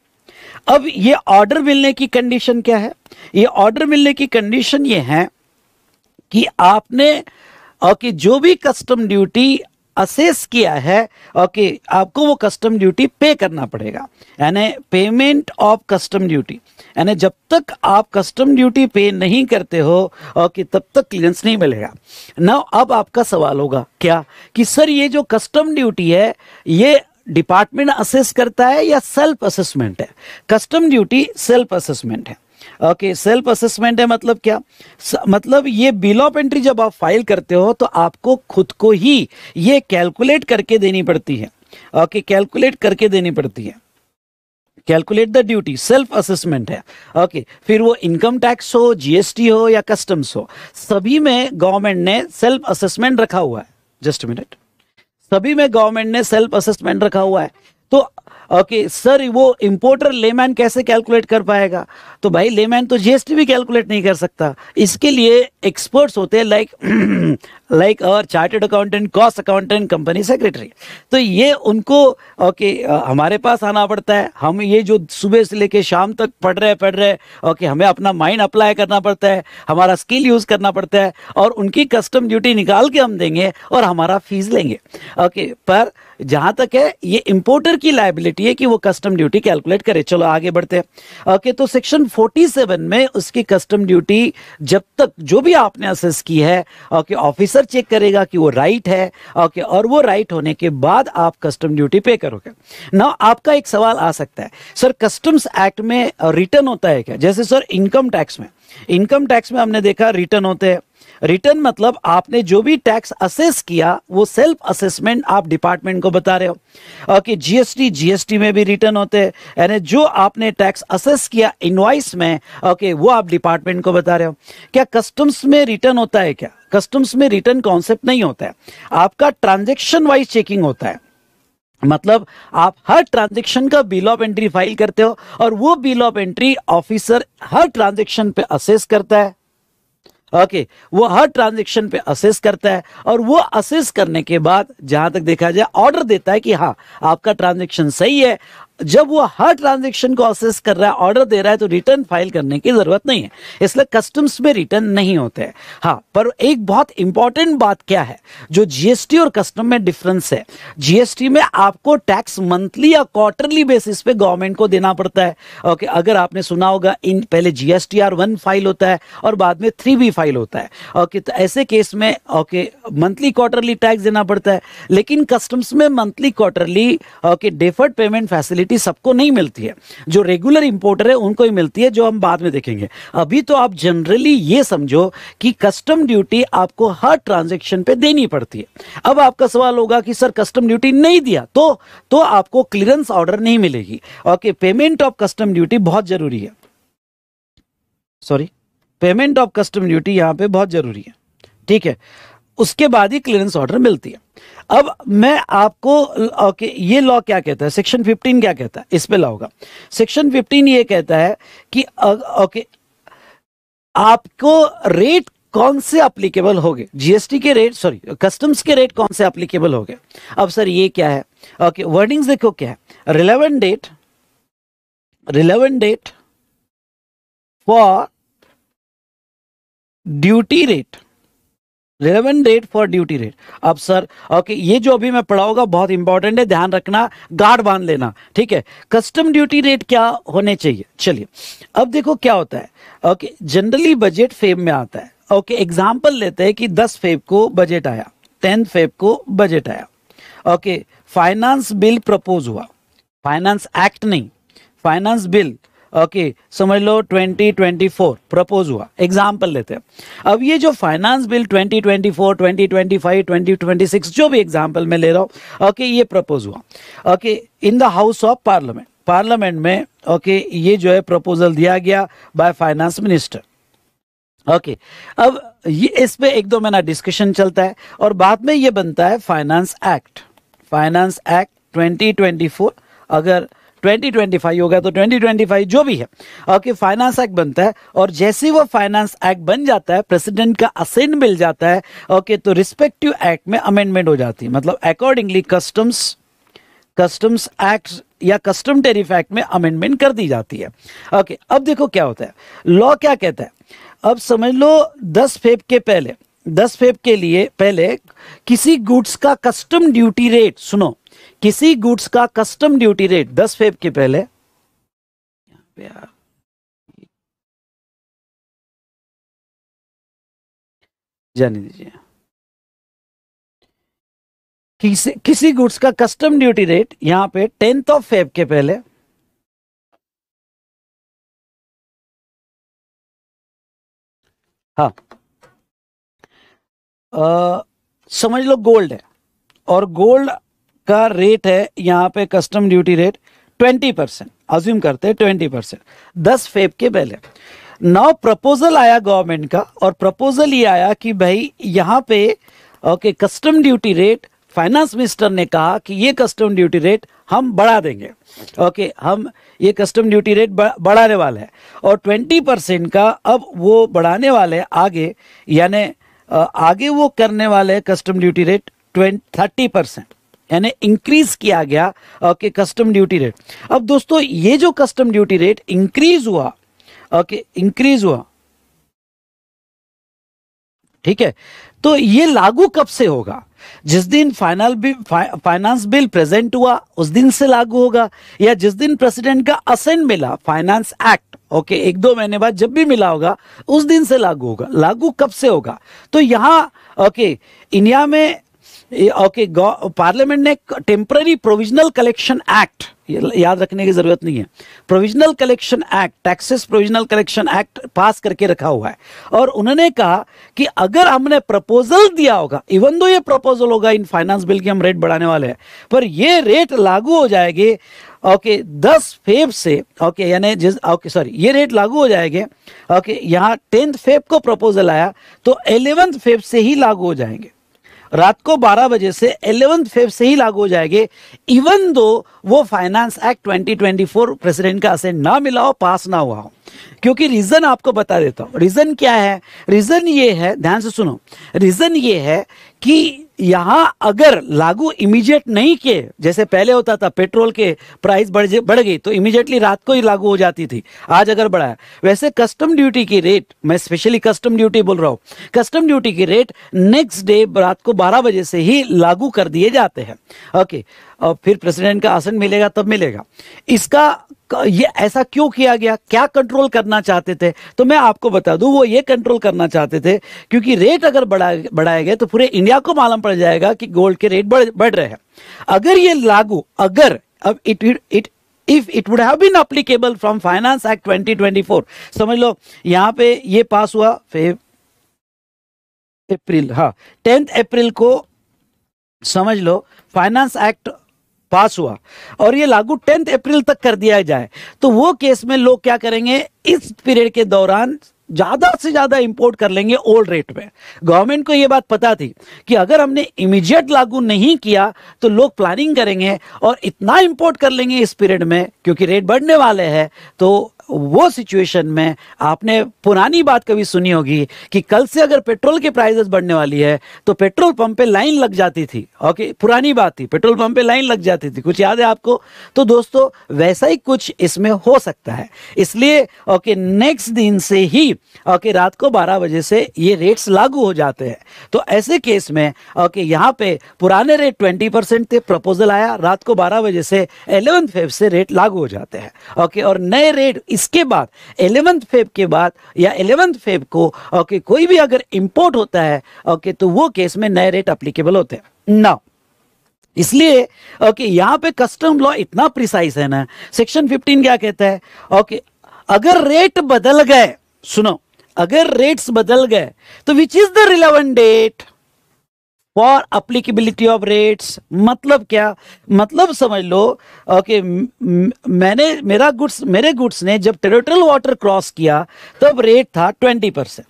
अब ये ऑर्डर मिलने की कंडीशन क्या है ये ऑर्डर मिलने की कंडीशन ये है कि आपने और कि जो भी कस्टम ड्यूटी असेस किया है और कि आपको वो कस्टम ड्यूटी पे करना पड़ेगा यानी पेमेंट ऑफ कस्टम ड्यूटी यानी जब तक आप कस्टम ड्यूटी पे नहीं करते हो और कि तब तक क्लियरेंस नहीं मिलेगा ना अब आपका सवाल होगा क्या कि सर ये जो कस्टम ड्यूटी है ये डिपार्टमेंट असेस करता है या सेल्फ असेसमेंट है कस्टम ड्यूटी सेल्फ असेसमेंट है ओके सेल्फ असेसमेंट है मतलब क्या स, मतलब ये बिल ऑफ एंट्री जब आप फाइल करते हो तो आपको खुद को ही ये कैलकुलेट करके देनी पड़ती है ओके कैलकुलेट करके देनी पड़ती है calculate the duty self assessment है ओके okay, फिर वो इनकम टैक्स हो जीएसटी हो या कस्टम्स हो सभी में गवर्नमेंट ने सेल्फ असेसमेंट रखा हुआ है जस्ट मिनट सभी में गवर्नमेंट ने सेल्फ असेसमेंट रखा हुआ है तो ओके सर वो इम्पोर्टर लेमैन कैसे कैलकुलेट कर पाएगा तो भाई लेमैन तो जीएसटी भी कैलकुलेट नहीं कर सकता इसके लिए एक्सपर्ट्स होते हैं लाइक लाइक और chartered accountant cost accountant company secretary तो ये उनको ओके हमारे पास आना पड़ता है हम ये जो सुबह से लेके शाम तक पढ़ रहे पढ़ रहे ओके हमें अपना माइंड अप्लाई करना पड़ता है हमारा स्किल यूज़ करना पड़ता है और उनकी कस्टम ड्यूटी निकाल के हम देंगे और हमारा फीस लेंगे ओके पर जहां तक है ये इंपोर्टर की लाइबिलिटी है कि वो कस्टम ड्यूटी कैलकुलेट करे चलो आगे बढ़ते हैं ओके तो सेक्शन 47 में उसकी कस्टम ड्यूटी जब तक जो भी आपने असेस की है ओके ऑफिसर चेक करेगा कि वो राइट है ओके और वो राइट होने के बाद आप कस्टम ड्यूटी पे करोगे ना आपका एक सवाल आ सकता है सर कस्टम्स एक्ट में रिटर्न होता है क्या जैसे सर इनकम टैक्स में इनकम टैक्स में हमने देखा रिटर्न होते हैं रिटर्न मतलब आपने जो भी टैक्स असेस किया वो सेल्फ असेसमेंट आप डिपार्टमेंट को बता रहे हो कि जीएसटी जीएसटी में भी रिटर्न होते हैं यानी जो आपने टैक्स असेस किया इनवाइस में ओके वो आप डिपार्टमेंट को बता रहे हो क्या कस्टम्स में रिटर्न होता है क्या कस्टम्स में रिटर्न कॉन्सेप्ट नहीं होता है आपका ट्रांजेक्शन वाइज चेकिंग होता है मतलब आप हर ट्रांजेक्शन का बिल ऑफ एंट्री फाइल करते हो और वो बिल ऑफ एंट्री ऑफिसर हर ट्रांजेक्शन पे असेस करता है ओके वो हर ट्रांजेक्शन पे असेस करता है और वो असेस करने के बाद जहां तक देखा जाए ऑर्डर देता है कि हाँ आपका ट्रांजेक्शन सही है जब वो हर ट्रांजेक्शन को असेस कर रहा है ऑर्डर दे रहा है तो रिटर्न फाइल करने की जरूरत नहीं है इसलिए कस्टम्स में रिटर्न नहीं होते हैं हाँ पर एक बहुत इंपॉर्टेंट बात क्या है जो जीएसटी और कस्टम में डिफरेंस है जीएसटी में आपको टैक्स मंथली या क्वार्टरली बेसिस पे गवर्नमेंट को देना पड़ता है ओके अगर आपने सुना होगा इन पहले जीएसटी आर वन फाइल होता है और बाद में थ्री बी फाइल होता है ओके तो ऐसे केस में ओके मंथली क्वार्टरली टैक्स देना पड़ता है लेकिन कस्टम्स में monthly quarterly okay deferred payment facility facility सबको नहीं मिलती है जो रेगुलर इंपोर्टर है उनको ही मिलती है जो हम बाद में देखेंगे अभी तो आप जनरली ये समझो कि कस्टम ड्यूटी आपको हर ट्रांजेक्शन पे देनी पड़ती है अब आपका सवाल होगा कि सर कस्टम ड्यूटी नहीं दिया तो तो आपको क्लियरेंस ऑर्डर नहीं मिलेगी okay payment of custom duty बहुत जरूरी है sorry payment of custom duty यहां पे बहुत जरूरी है ठीक है उसके बाद ही क्लियरेंस ऑर्डर मिलती है अब मैं आपको ओके ये लॉ क्या कहता है सेक्शन 15 क्या कहता है इस पे लॉ होगा सेक्शन 15 ये कहता है कि ओके आपको रेट कौन से अप्लीकेबल हो गए जीएसटी के रेट सॉरी कस्टम्स के रेट कौन से अप्लीकेबल हो गए अब सर ये क्या है ओके वर्डिंग्स देखो क्या है relevant date relevant date for duty rate relevant rate for duty rate अब सर ओके ये जो अभी मैं पढ़ाऊंगा बहुत इंपॉर्टेंट है ध्यान रखना गार्ड बांध लेना ठीक है कस्टम ड्यूटी रेट क्या होने चाहिए चलिए अब देखो क्या होता है ओके जनरली बजट फेब में आता है ओके एग्जाम्पल लेते हैं कि दस फेब को बजट आया टेंथ फेब को बजट आया ओके फाइनेंस बिल प्रपोज हुआ फाइनेंस एक्ट नहीं फाइनेंस बिल ओके समझ लो 2024 प्रपोज हुआ एग्जाम्पल लेते हैं अब ये जो फाइनेंस बिल 2024 2025 2026 जो भी एग्जाम्पल मैं ले रहा हूँ ओके ये प्रपोज हुआ okay in the house of parliament parliament में ओके ये जो है प्रपोजल दिया गया by finance minister okay okay. अब ये इस पे एक दो महीना डिस्कशन चलता है और बाद में ये बनता है फाइनेंस एक्ट फाइनेंस एक्ट 2024 अगर 2025 हो गया तो 2025 जो भी है ओके फाइनेंस एक्ट बनता है और जैसे वो फाइनेंस एक्ट बन जाता है प्रेसिडेंट का असेंट मिल जाता है ओके तो रिस्पेक्टिव एक्ट में अमेंडमेंट हो जाती है मतलब अकॉर्डिंगली कस्टम्स कस्टम्स एक्ट या कस्टम टेरिफ एक्ट में अमेंडमेंट कर दी जाती है ओके okay, अब देखो क्या होता है लॉ क्या कहता है अब समझ लो दस फेब के पहले दस फेब के लिए पहले किसी गुड्स का कस्टम ड्यूटी रेट सुनो किसी गुड्स का कस्टम ड्यूटी रेट दस फेब के पहले जाने दीजिए किसी किसी गुड्स का कस्टम ड्यूटी रेट यहां पे टेंथ ऑफ फेब के पहले हाँ आ, समझ लो गोल्ड है और गोल्ड का रेट है यहाँ पे custom duty rate twenty percent assume करते हैं ट्वेंटी परसेंट दस फेब के पहले नौ प्रपोजल आया गवर्नमेंट का और प्रपोजल ये आया कि भाई यहाँ पे okay custom duty rate finance minister ने कहा कि ये कस्टम ड्यूटी रेट हम बढ़ा देंगे ओके okay, हम ये कस्टम ड्यूटी रेट बढ़ाने वाले हैं और ट्वेंटी परसेंट का अब वो बढ़ाने वाले आगे यानी आगे वो करने वाले custom duty rate twenty thirty percent यानी इंक्रीज किया गया ओके कस्टम ड्यूटी रेट अब दोस्तों ये जो कस्टम ड्यूटी रेट इंक्रीज हुआ ओके इंक्रीज हुआ ठीक है तो ये लागू कब से होगा जिस दिन final bill finance bill present हुआ उस दिन से लागू होगा या जिस दिन प्रेसिडेंट का असेंट मिला फाइनेंस एक्ट ओके एक दो महीने बाद जब भी मिला होगा उस दिन से लागू होगा लागू कब से होगा तो यहां ओके इंडिया में ओके पार्लियामेंट ने टेम्पररी प्रोविजनल कलेक्शन एक्ट याद रखने की जरूरत नहीं है provisional collection act taxes provisional collection act pass करके रखा हुआ है और उन्होंने कहा कि अगर हमने प्रपोजल दिया होगा इवन दो ये प्रपोजल होगा इन फाइनेंस बिल की हम रेट बढ़ाने वाले हैं पर ये रेट लागू हो जाएगी ओके दस फेब से ओके यानी जिस ओके सॉरी ये रेट लागू हो जाएंगे ओके यहाँ टेंथ फेब को प्रपोजल आया तो एलेवेंथ फेब से ही लागू हो जाएंगे रात को 12 बजे से एलेवन फेब से ही लागू हो जाएंगे इवन दो वो फाइनेंस एक्ट 2024 प्रेसिडेंट का असेंट ना मिला हो पास ना हुआ हो क्योंकि रीजन आपको बता देता हूं रीजन क्या है रीजन ये है ध्यान से सुनो रीजन ये है कि यहां अगर लागू इमीडिएट नहीं किए जैसे पहले होता था पेट्रोल के प्राइस बढ़ बढ़ गई तो इमीडिएटली रात को ही लागू हो जाती थी आज अगर बढ़ाया वैसे कस्टम ड्यूटी की रेट मैं स्पेशली कस्टम ड्यूटी बोल रहा हूँ कस्टम ड्यूटी की रेट नेक्स्ट डे रात को बारह बजे से ही लागू कर दिए जाते हैं ओके फिर प्रेसिडेंट का आसन मिलेगा तब मिलेगा इसका ये ऐसा क्यों किया गया क्या कंट्रोल करना चाहते थे तो मैं आपको बता दूं वो ये कंट्रोल करना चाहते थे क्योंकि रेट अगर बढ़ाए बढ़ाए गए तो पूरे इंडिया को मालूम पड़ जाएगा कि गोल्ड के रेट बढ़ बढ़ रहे हैं अगर ये लागू अगर अब it it if it would have been applicable from finance act 2024 समझ लो यहां पे ये पास हुआ अप्रैल हाँ टेंथ अप्रैल को समझ लो फाइनेंस एक्ट पास हुआ और ये लागू टेंथ अप्रैल तक कर दिया जाए तो वो केस में लोग क्या करेंगे इस पीरियड के दौरान ज्यादा से ज्यादा इंपोर्ट कर लेंगे ओल्ड रेट में गवर्नमेंट को यह बात पता थी कि अगर हमने इमीडिएट लागू नहीं किया तो लोग प्लानिंग करेंगे और इतना इंपोर्ट कर लेंगे इस पीरियड में क्योंकि रेट बढ़ने वाले हैं तो वो सिचुएशन में आपने पुरानी बात कभी सुनी होगी कि कल से अगर पेट्रोल के प्राइजेस बढ़ने वाली है तो पेट्रोल पंप पे लाइन लग जाती थी ओके पुरानी बात थी पेट्रोल पंप पे लाइन लग जाती थी कुछ याद है आपको तो दोस्तों वैसा ही कुछ इसमें हो सकता है इसलिए ओके नेक्स्ट दिन से ही ओके रात को बारह बजे से ये रेट्स लागू हो जाते हैं तो ऐसे केस में ओके यहाँ पे पुराने रेट ट्वेंटी परसेंट थे प्रपोजल आया रात को बारह बजे से एलेवन से रेट लागू हो जाते हैं ओके और नए रेट इसके बाद एलेवंथ फेब के बाद या एलेवंथ फेब को ओके कोई भी अगर इंपोर्ट होता है ओके तो वो केस में नए रेट अप्लीकेबल होते हैं नाउ इसलिए ओके यहां पे कस्टम लॉ इतना प्रिसाइज है ना सेक्शन 15 क्या कहता है ओके अगर रेट बदल गए सुनो अगर रेट्स बदल गए तो which is the relevant date for applicability of rates मतलब क्या मतलब समझ लो कि मैंने मेरा गुड्स मेरे गुड्स ने जब टेरिटोरियल वाटर क्रॉस किया तब रेट था ट्वेंटी परसेंट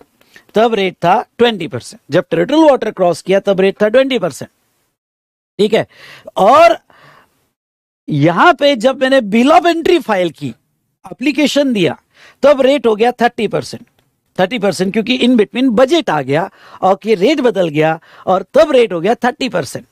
तब रेट था ट्वेंटी परसेंट जब टेरिटोरियल वाटर क्रॉस किया तब रेट था ट्वेंटी परसेंट ठीक है और यहां पे जब मैंने बिल ऑफ एंट्री फाइल की एप्लीकेशन दिया तब रेट हो गया थर्टी परसेंट थर्टी परसेंट क्योंकि इन बिटवीन बजट आ गया और कि रेट बदल गया और तब रेट हो गया थर्टी परसेंट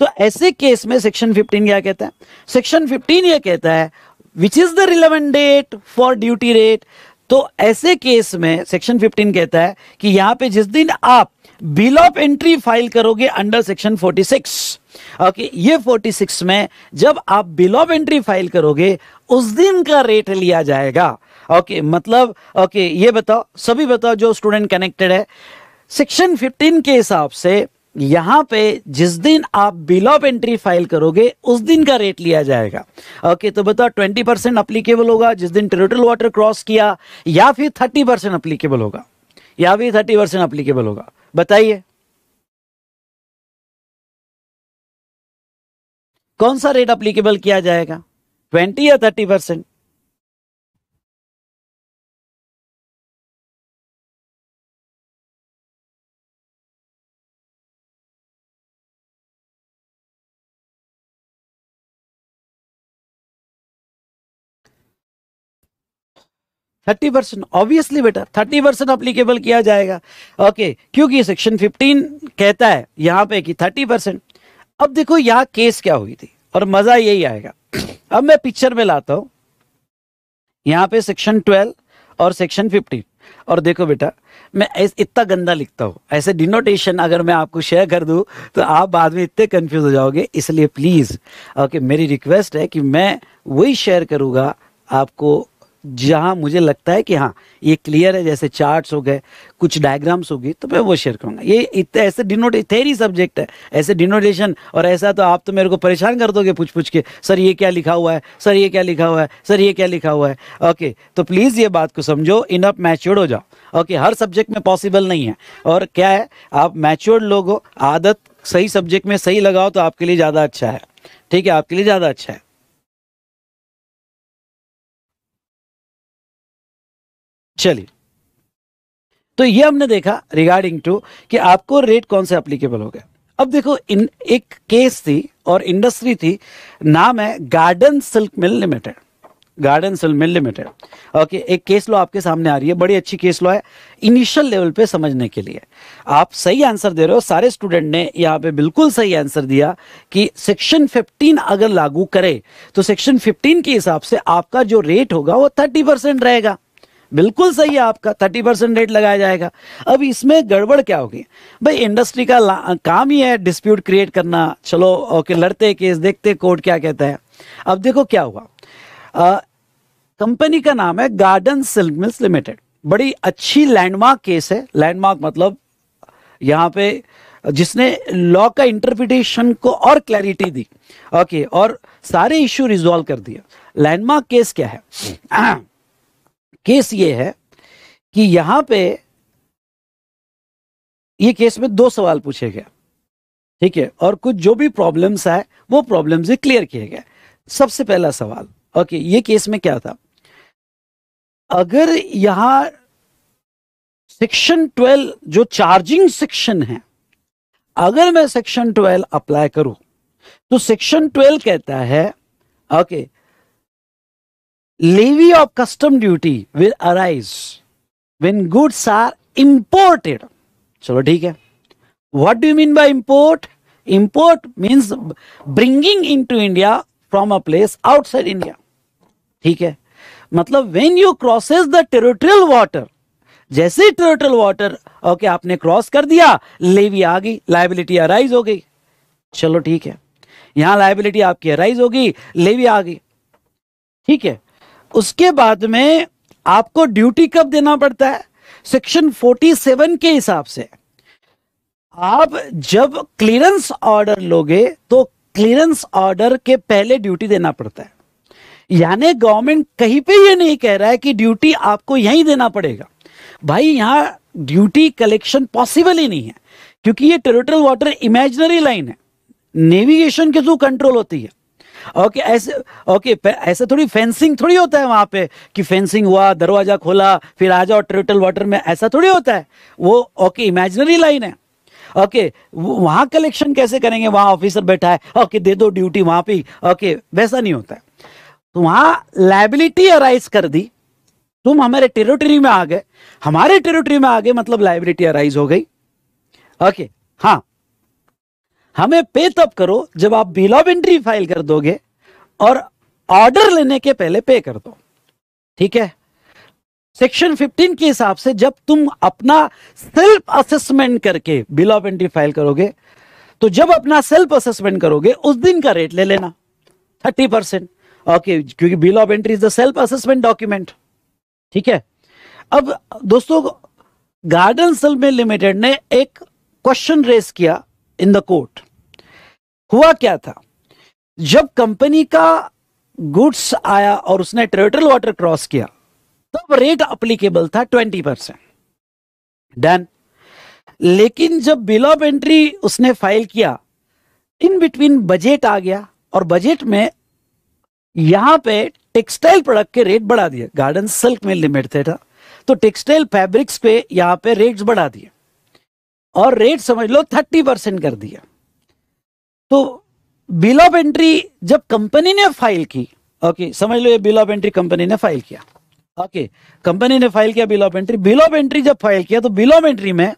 तो ऐसे केस में सेक्शन फिफ्टीन क्या कहता है सेक्शन फिफ्टीन ये कहता है which is the relevant date for duty rate तो ऐसे केस में सेक्शन फिफ्टीन कहता है कि यहाँ पे जिस दिन आप बिल ऑफ एंट्री फाइल करोगे अंडर सेक्शन 46 ओके okay, ये 46 में जब आप बिल ऑफ एंट्री फाइल करोगे उस दिन का रेट लिया जाएगा ओके मतलब ओके ये बताओ सभी बताओ जो स्टूडेंट कनेक्टेड है सेक्शन 15 के हिसाब से यहाँ पे जिस दिन आप बिल ऑफ एंट्री फाइल करोगे उस दिन का रेट लिया जाएगा ओके तो बताओ 20 परसेंट अप्लीकेबल होगा जिस दिन टेरिटोरियल वाटर क्रॉस किया या फिर 30 परसेंट अप्लीकेबल होगा या फिर 30 परसेंट अप्लीकेबल होगा बताइए कौन सा रेट अप्लीकेबल किया जाएगा 20 या 30 परसेंट थर्टी परसेंट ऑब्वियसली बेटा थर्टी परसेंट अप्लीकेबल किया जाएगा ओके okay, क्योंकि सेक्शन फिफ्टीन कहता है यहाँ पे कि थर्टी परसेंट अब देखो यहाँ केस क्या हुई थी और मजा यही आएगा अब मैं पिक्चर में लाता हूँ यहाँ पे सेक्शन ट्वेल्व और सेक्शन फिफ्टीन और देखो बेटा मैं इतना गंदा लिखता हूँ ऐसे डिनोटेशन अगर मैं आपको शेयर कर दूँ तो आप बाद में इतने कन्फ्यूज हो जाओगे इसलिए प्लीज़ ओके मेरी रिक्वेस्ट है कि मैं वही शेयर करूँगा आपको जहाँ मुझे लगता है कि हाँ ये क्लियर है जैसे चार्ट्स हो गए कुछ डायग्राम्स हो गए तो मैं वो शेयर करूँगा ये इतने ऐसे डिनोटे थेरी सब्जेक्ट है ऐसे डिनोटेशन और ऐसा तो आप तो मेरे को परेशान कर दोगे पूछ पूछ के सर ये क्या लिखा हुआ है सर ये क्या लिखा हुआ है सर ये क्या लिखा हुआ है ओके तो प्लीज़ ये बात को समझो इनअप मैच्योर्ड हो जाओ ओके हर सब्जेक्ट में पॉसिबल नहीं है और क्या है आप मैच्योर्ड लोग आदत सही सब्जेक्ट में सही लगाओ तो आपके लिए ज़्यादा अच्छा है ठीक है आपके लिए ज़्यादा अच्छा है चलिए तो ये हमने देखा रिगार्डिंग टू कि आपको रेट कौन से अप्लीकेबल हो गया अब देखो इन एक केस थी और इंडस्ट्री थी नाम है गार्डन सिल्क मिल लिमिटेड गार्डन सिल्क मिल लिमिटेड ओके एक केस लॉ आपके सामने आ रही है बड़ी अच्छी केस लॉ है इनिशियल लेवल पे समझने के लिए आप सही आंसर दे रहे हो सारे स्टूडेंट ने यहाँ पे बिल्कुल सही आंसर दिया कि सेक्शन 15 अगर लागू करे तो सेक्शन 15 के हिसाब से आपका जो रेट होगा वो 30 परसेंट रहेगा बिल्कुल सही है आपका थर्टी परसेंट रेट लगाया जाएगा अब इसमें गड़बड़ क्या होगी भाई इंडस्ट्री का काम ही है डिस्प्यूट क्रिएट करना चलो ओके लड़ते केस देखते कोर्ट क्या कहता है अब देखो क्या हुआ कंपनी का नाम है गार्डन सिल्क मिल्स लिमिटेड बड़ी अच्छी लैंडमार्क केस है लैंडमार्क मतलब यहाँ पे जिसने लॉ का इंटरप्रिटेशन को और क्लैरिटी दी ओके और सारे इश्यू रिजॉल्व कर दिया लैंडमार्क केस क्या है केस ये है कि यहां पे ये केस में दो सवाल पूछे गए ठीक है और कुछ जो भी प्रॉब्लम्स है वो प्रॉब्लम्स क्लियर किए गए सबसे पहला सवाल ओके ये केस में क्या था अगर यहां सेक्शन 12 जो चार्जिंग सेक्शन है अगर मैं सेक्शन 12 अप्लाई करूं तो सेक्शन 12 कहता है okay levy of custom duty will arise when goods are imported चलो ठीक है what do you mean by import import means bringing into india from a place outside india ठीक है मतलब when you crosses the territorial water जैसे territorial water okay okay, आपने cross कर दिया लेवी आ गई लाइबिलिटी अराइज हो गई चलो ठीक है यहां लाइबिलिटी आपकी अराइज होगी लेवी आ गई ठीक है उसके बाद में आपको ड्यूटी कब देना पड़ता है सेक्शन 47 के हिसाब से आप जब क्लियरेंस ऑर्डर लोगे तो क्लियरेंस ऑर्डर के पहले ड्यूटी देना पड़ता है यानी गवर्नमेंट कहीं पे ये नहीं कह रहा है कि ड्यूटी आपको यहीं देना पड़ेगा भाई यहां ड्यूटी कलेक्शन पॉसिबल ही नहीं है क्योंकि ये टेरिटोरियल वाटर इमेजनरी लाइन है नेविगेशन के थ्रू कंट्रोल होती है ओके ऐसे ओके ऐसे थोड़ी फेंसिंग थोड़ी होता है वहां पे कि फेंसिंग हुआ दरवाजा खोला फिर आ जाओ टोटल वाटर में ऐसा थोड़ी होता है वो ओके इमेजिनरी लाइन है ओके वहां कलेक्शन कैसे करेंगे वहां ऑफिसर बैठा है ओके दे दो ड्यूटी वहां पे ओके वैसा नहीं होता है तो वहां लाइबिलिटी अराइज कर दी तुम हमारे टेरिटरी में आ गए हमारे टेरिटरी में आ गए मतलब लाइबिलिटी अराइज हो गई ओके हाँ हमें पे तब करो जब आप बिल ऑफ एंट्री फाइल कर दोगे और ऑर्डर लेने के पहले पे कर दो ठीक है सेक्शन 15 के हिसाब से जब तुम अपना सेल्फ असेसमेंट करके बिल ऑफ एंट्री फाइल करोगे तो जब अपना सेल्फ असेसमेंट करोगे उस दिन का रेट ले लेना थर्टी परसेंट ओके क्योंकि bill of entry is the self assessment document ठीक है अब दोस्तों गार्डन सेल में लिमिटेड ने एक क्वेश्चन रेस किया इन द कोर्ट हुआ क्या था जब कंपनी का गुड्स आया और उसने टेरिटोरियल वाटर क्रॉस किया तब रेट अप्लीकेबल था ट्वेंटी परसेंट डन लेकिन जब बिल ऑफ एंट्री उसने फाइल किया इन बिटवीन बजट आ गया और बजट में यहां पे टेक्सटाइल प्रोडक्ट के रेट बढ़ा दिए गार्डन सिल्क में लिमिटेड था तो टेक्सटाइल फैब्रिक्स पे यहां पे रेट्स बढ़ा दिए और रेट समझ लो थर्टी परसेंट कर दिया तो बिल ऑफ एंट्री जब कंपनी ने फाइल की ओके समझ लो ये बिल ऑफ एंट्री कंपनी ने फाइल किया ओके कंपनी ने फाइल किया bill of entry bill of entry जब फाइल किया तो बिल ऑफ एंट्री में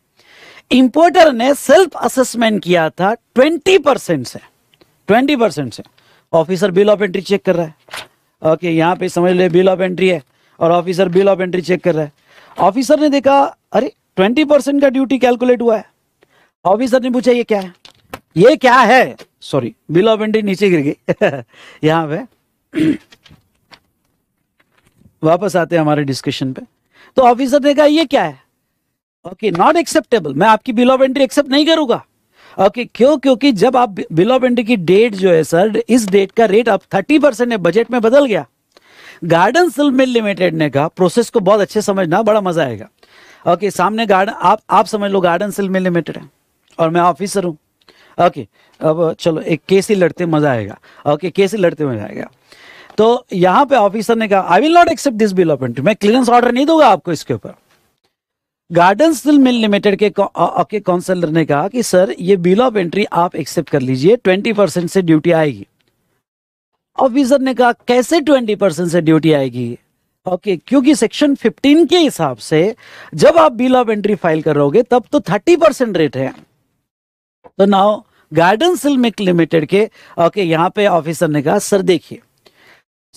इंपोर्टर ने सेल्फ असेसमेंट किया था ट्वेंटी परसेंट से ट्वेंटी परसेंट से officer bill of entry check कर रहा है ओके यहाँ पे समझ लो बिल ऑफ एंट्री है और officer bill of entry check कर रहा है ऑफिसर ने देखा अरे ट्वेंटी परसेंट का ड्यूटी कैलकुलेट हुआ है ऑफिसर ने पूछा ये क्या है ये क्या है सॉरी बिल ऑफ एंट्री नीचे गिर गई यहां पे वापस आते हैं हमारे डिस्कशन पे तो ऑफिसर ने कहा ये क्या है ओके नॉट एक्सेप्टेबल मैं आपकी बिल ऑफ एंट्री एक्सेप्ट नहीं करूंगा ओके okay, क्यों क्योंकि जब आप बिल ऑफ एंट्री की डेट जो है सर इस डेट का रेट अब थर्टी परसेंट है बजट में बदल गया गार्डन सिल्क मिल लिमिटेड ने कहा प्रोसेस को बहुत अच्छे समझना बड़ा मजा आएगा ओके okay, सामने गार्डन आप आप समझ लो गार्डन सिल्क मिल लिमिटेड है और मैं ऑफिसर हूं ओके अब चलो एक केस ही लड़ते मज़ा आएगा ओके केस ही लड़ते मज़ा आएगा तो यहां पे ऑफिसर ने कहा I will not accept this bill of entry मैं क्लियरेंस ऑर्डर नहीं दूंगा आपको इसके ऊपर गार्डन स्टिल मिल लिमिटेड के ओके काउंसलर ने कहा कि सर ये बिल ऑफ एंट्री आप एक्सेप्ट कर लीजिए ट्वेंटी परसेंट से ड्यूटी आएगी ऑफिसर ने कहा कैसे ट्वेंटी परसेंट से ड्यूटी आएगी ओके क्योंकि सेक्शन फिफ्टीन के हिसाब से जब आप बिल ऑफ एंट्री फाइल करोगे तब तो थर्टी परसेंट रेट है तो नाउ गार्डन सिल्मिक लिमिटेड के ओके यहाँ पे ऑफिसर ने कहा सर देखिए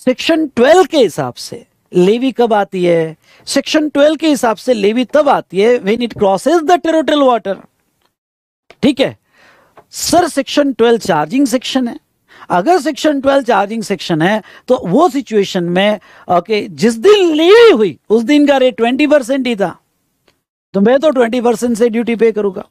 सेक्शन ट्वेल्व के हिसाब से लेवी कब आती है सेक्शन ट्वेल्व के हिसाब से लेवी तब आती है when it crosses the territorial water ठीक है sir section twelve charging section है अगर सेक्शन ट्वेल्व चार्जिंग सेक्शन है तो वो सिचुएशन में ओके जिस दिन लेवी हुई उस दिन का रेट ट्वेंटी परसेंट ही था तो मैं तो ट्वेंटी परसेंट से ड्यूटी पे करूंगा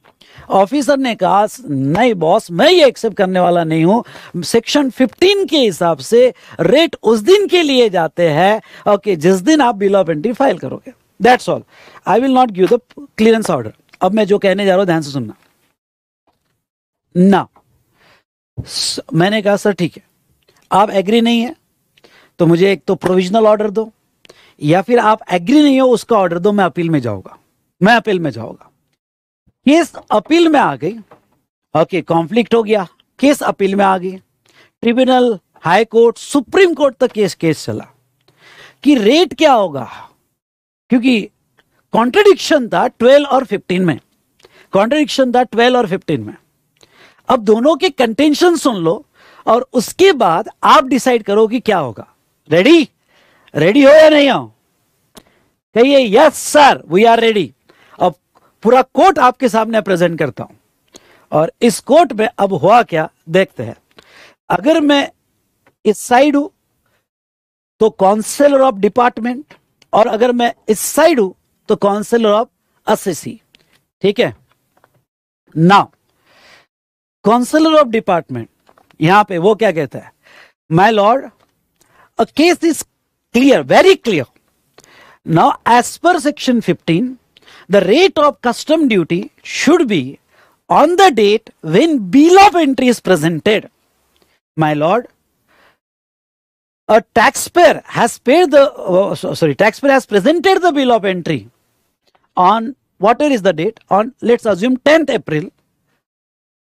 ऑफिसर ने कहा नहीं बॉस मैं ये एक्सेप्ट करने वाला नहीं हूं सेक्शन 15 के हिसाब से रेट उस दिन के लिए जाते हैं ओके okay, जिस दिन आप बिल ऑफ एंट्री फाइल करोगे that's all I will not give the clearance order अब मैं जो कहने जा रहा हूं ध्यान से सुनना ना मैंने कहा सर ठीक है आप एग्री नहीं है तो मुझे एक तो प्रोविजनल ऑर्डर दो या फिर आप एग्री नहीं हो उसका ऑर्डर दो मैं अपील में जाऊंगा मैं अपील में जाऊंगा केस अपील में आ गई ओके कॉन्फ्लिक्ट हो गया केस अपील में आ गई tribunal high court supreme court तक केस केस चला कि रेट क्या होगा क्योंकि कॉन्ट्रडिक्शन था 12 और 15 में कॉन्ट्रडिक्शन था 12 और 15 में अब दोनों के कंटेंशन सुन लो और उसके बाद आप डिसाइड करो कि क्या होगा रेडी रेडी हो या नहीं हो कहिए yes sir we are ready पूरा कोर्ट आपके सामने प्रेजेंट करता हूं और इस कोर्ट में अब हुआ क्या देखते हैं अगर मैं इस साइड हूं तो काउंसिलर ऑफ डिपार्टमेंट और अगर मैं इस साइड हूं तो काउंसिलर ऑफ असिसी ठीक है नाउ काउंसिलर ऑफ डिपार्टमेंट यहां पे वो क्या कहता है my lord a case is clear very clear now as per section 15 the rate of custom duty should be on the date when bill of entry is presented. My lord, a taxpayer has paid the oh, sorry taxpayer has presented the bill of entry on whatever is the date on let's assume 10th April.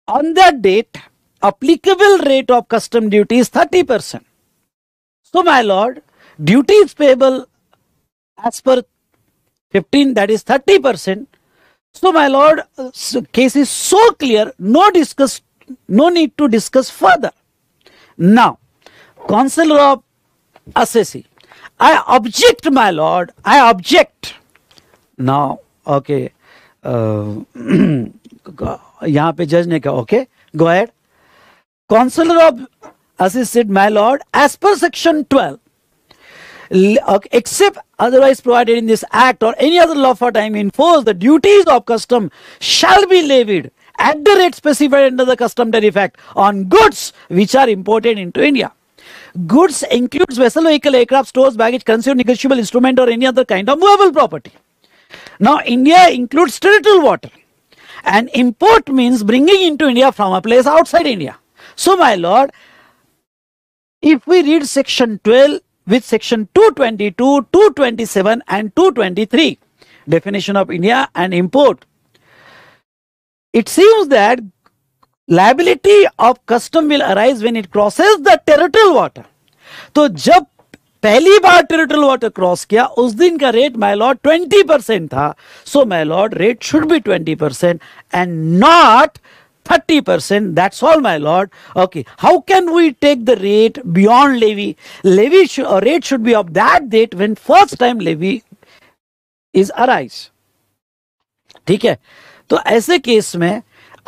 On that date, applicable rate of custom duty is 30 percent. So, my lord, duty is payable as per 15 that is 30% so my lord uh, case is so clear no discuss no need to discuss further now counselor of assessee i object my lord i object now okay uh, पे जज ने कहा okay go head counsellor of assisted 12 uh, except otherwise provided in this act or any other law for time enforced, the duties of custom shall be levied at the rate specified under the custom tariff act on goods which are imported into India. Goods includes vessel, vehicle, aircraft, stores, baggage, consumer, negotiable instrument or any other kind of movable property. Now India includes territorial water and import means bringing into India from a place outside India. So my lord, if we read section 12 with section 222, 227 and 223 definition of India and import. It seems that liability of custom will arise when it crosses the territorial water. So, जब पहली बार territorial water cross किया उस दिन का rate my lord twenty percent था So my lord, rate should be twenty percent and not. thirty percent. That's all, my lord. Okay. How can we take the rate beyond levy? Levy sh- uh, rate should be of that date when first time levy is arise. ठीक है तो ऐसे case में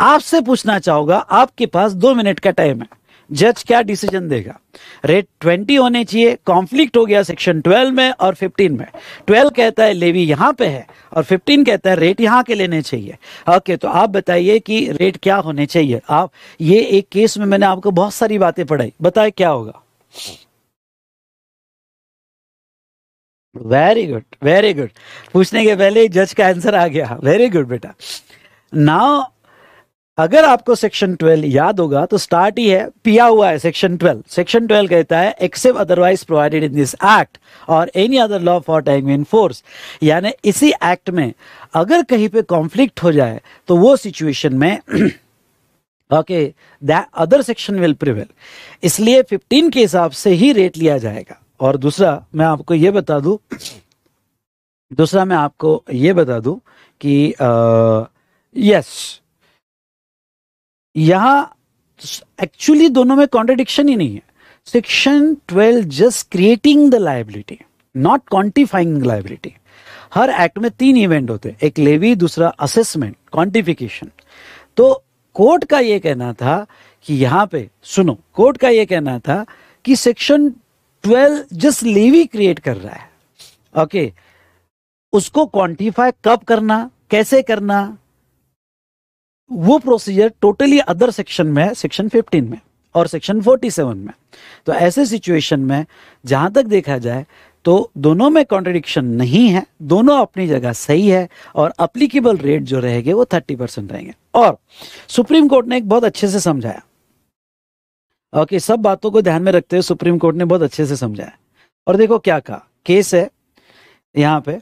आपसे पूछना चाहूंगा आपके पास दो मिनट का टाइम है जज क्या डिसीजन देगा रेट ट्वेंटी होने चाहिए कॉन्फ्लिक्ट हो गया सेक्शन ट्वेल्व में और फिफ्टीन में ट्वेल्व कहता है लेवी यहाँ पे है और फिफ्टीन कहता है रेट यहाँ के लेने चाहिए ओके तो आप बताइए कि रेट क्या होने चाहिए आप ये एक केस में मैंने आपको बहुत सारी बातें पढ़ाई बताए क्या होगा वेरी गुड वेरी गुड पूछने के पहले जज का आंसर आ गया वेरी गुड बेटा नाउ अगर आपको सेक्शन 12 याद होगा तो स्टार्ट ही है पिया हुआ है सेक्शन 12 सेक्शन 12 कहता है except otherwise provided in this act और any other law for time in force यानी इसी एक्ट में अगर कहीं पे कॉन्फ्लिक्ट हो जाए तो वो सिचुएशन में okay that other section will prevail इसलिए 15 के हिसाब से ही रेट लिया जाएगा और दूसरा मैं आपको ये बता दू दूसरा मैं आपको ये बता दू कि यस uh, yes, यहां एक्चुअली दोनों में कॉन्ट्रडिक्शन ही नहीं है section 12 just creating the liability not quantifying liability हर एक्ट में तीन इवेंट होते हैं एक लेवी दूसरा असेसमेंट क्वांटिफिकेशन तो कोर्ट का यह कहना था कि यहां पे सुनो कोर्ट का यह कहना था कि सेक्शन 12 जस्ट लेवी क्रिएट कर रहा है ओके okay, उसको क्वांटिफाई कब करना कैसे करना वो प्रोसीजर टोटली अदर सेक्शन में है सेक्शन 15 में और सेक्शन 47 में तो ऐसे सिचुएशन में जहां तक देखा जाए तो दोनों में कॉन्ट्रडिक्शन नहीं है दोनों अपनी जगह सही है और अप्लीकेबल रेट जो रहेंगे वो थर्टी परसेंट रहेंगे और सुप्रीम कोर्ट ने एक बहुत अच्छे से समझाया ओके okay, सब बातों को ध्यान में रखते हुए सुप्रीम कोर्ट ने बहुत अच्छे से समझाया और देखो क्या कहा केस है यहाँ पे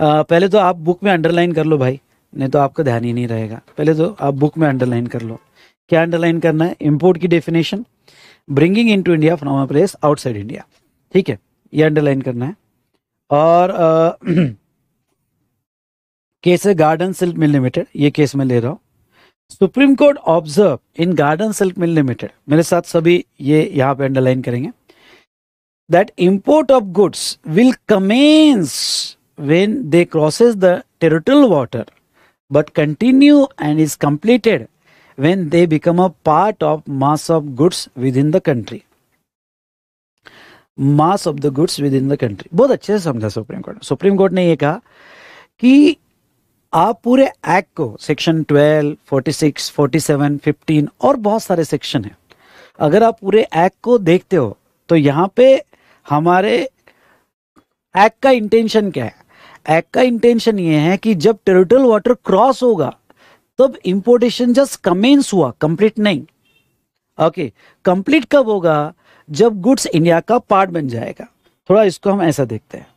आ, पहले तो आप बुक में अंडरलाइन कर लो भाई नहीं तो आपका ध्यान ही नहीं रहेगा पहले तो आप बुक में अंडरलाइन कर लो क्या अंडरलाइन करना है इम्पोर्ट की definition bringing in to India from a place outside India ठीक है ये अंडरलाइन करना है और केस है गार्डन सिल्क मिल लिमिटेड ये केस मैं ले रहा हूँ supreme court observe in garden silk mill limited मेरे साथ सभी ये यहाँ पे अंडरलाइन करेंगे that import of goods will commence when they crosses the territorial water but continue and is completed when they become a part of mass of goods within the country mass of the goods within the country बहुत अच्छे से समझा supreme court supreme court ने यह कहा कि आप पूरे एक्ट को section twelve forty six forty seven fifteen और बहुत सारे सेक्शन है अगर आप पूरे एक्ट को देखते हो तो यहां पर हमारे एक्ट का इंटेंशन क्या है एक्ट का इंटेंशन ये है कि जब टेरिटोरियल वाटर क्रॉस होगा तब इंपोर्टेशन जस्ट कमेंस हुआ कंप्लीट नहीं ओके okay, कंप्लीट कब होगा जब गुड्स इंडिया का पार्ट बन जाएगा थोड़ा इसको हम ऐसा देखते हैं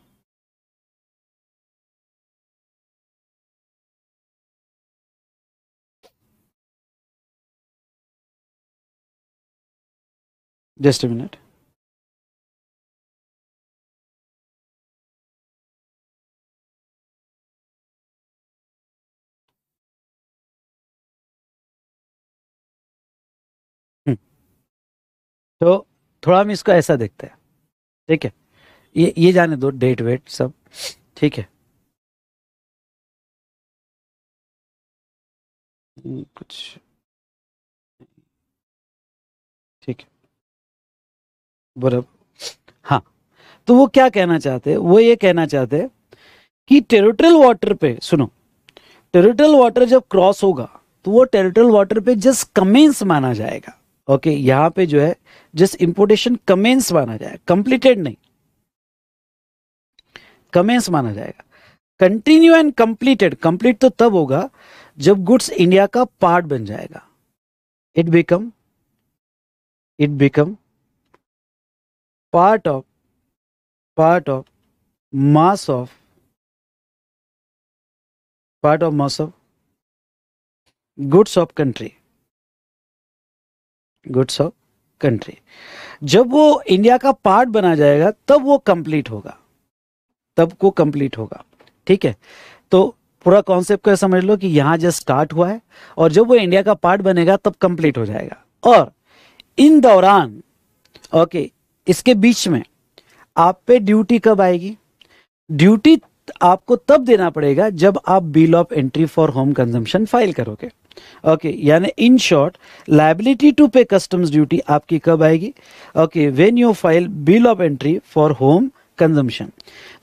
जस्ट मिनट तो थोड़ा हम इसको ऐसा देखते हैं ठीक है ये ये जाने दो डेट वेट सब ठीक है हम्म, कुछ ठीक है बराबर हाँ तो वो क्या कहना चाहते हैं वो ये कहना चाहते हैं कि टेरिटोरियल वाटर पे सुनो टेरिटोरियल वाटर जब क्रॉस होगा तो वो टेरिटोरियल वाटर पे जस्ट कमेंस माना जाएगा ओके यहां पे जो है जस्ट इंपोर्टेशन कमेंस माना जाए कंप्लीटेड नहीं कमेंस माना जाएगा कंटिन्यू एंड कंप्लीटेड कंप्लीट तो तब होगा जब गुड्स इंडिया का पार्ट बन जाएगा it become it become part of part of mass of part of mass of goods of country goods of country जब वो इंडिया का पार्ट बना जाएगा तब वो कंप्लीट होगा तब वो कंप्लीट होगा ठीक है तो पूरा कॉन्सेप्ट को समझ लो कि यहां जस्ट स्टार्ट हुआ है और जब वो इंडिया का पार्ट बनेगा तब कंप्लीट हो जाएगा और इन दौरान ओके इसके बीच में आप पे ड्यूटी कब आएगी ड्यूटी आपको तब देना पड़ेगा जब आप bill of entry for home consumption file करोगे ओके यानी in short liability to pay customs duty आपकी कब आएगी okay when you file bill of entry for home consumption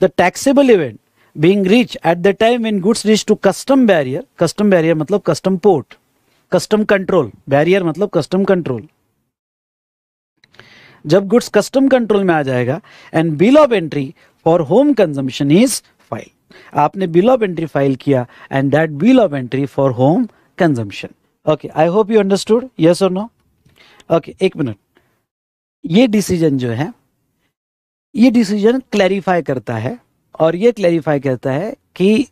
the taxable event being reach at the time in goods reach to custom barrier custom barrier मतलब custom port custom control barrier मतलब custom control जब goods custom control में आ जाएगा and bill of entry for home consumption is file आपने bill of entry file किया and that bill of entry for home consumption okay I hope you understood yes और no okay एक minute ये decision जो है ये decision clarify करता है और ये क्लैरिफाई करता है कि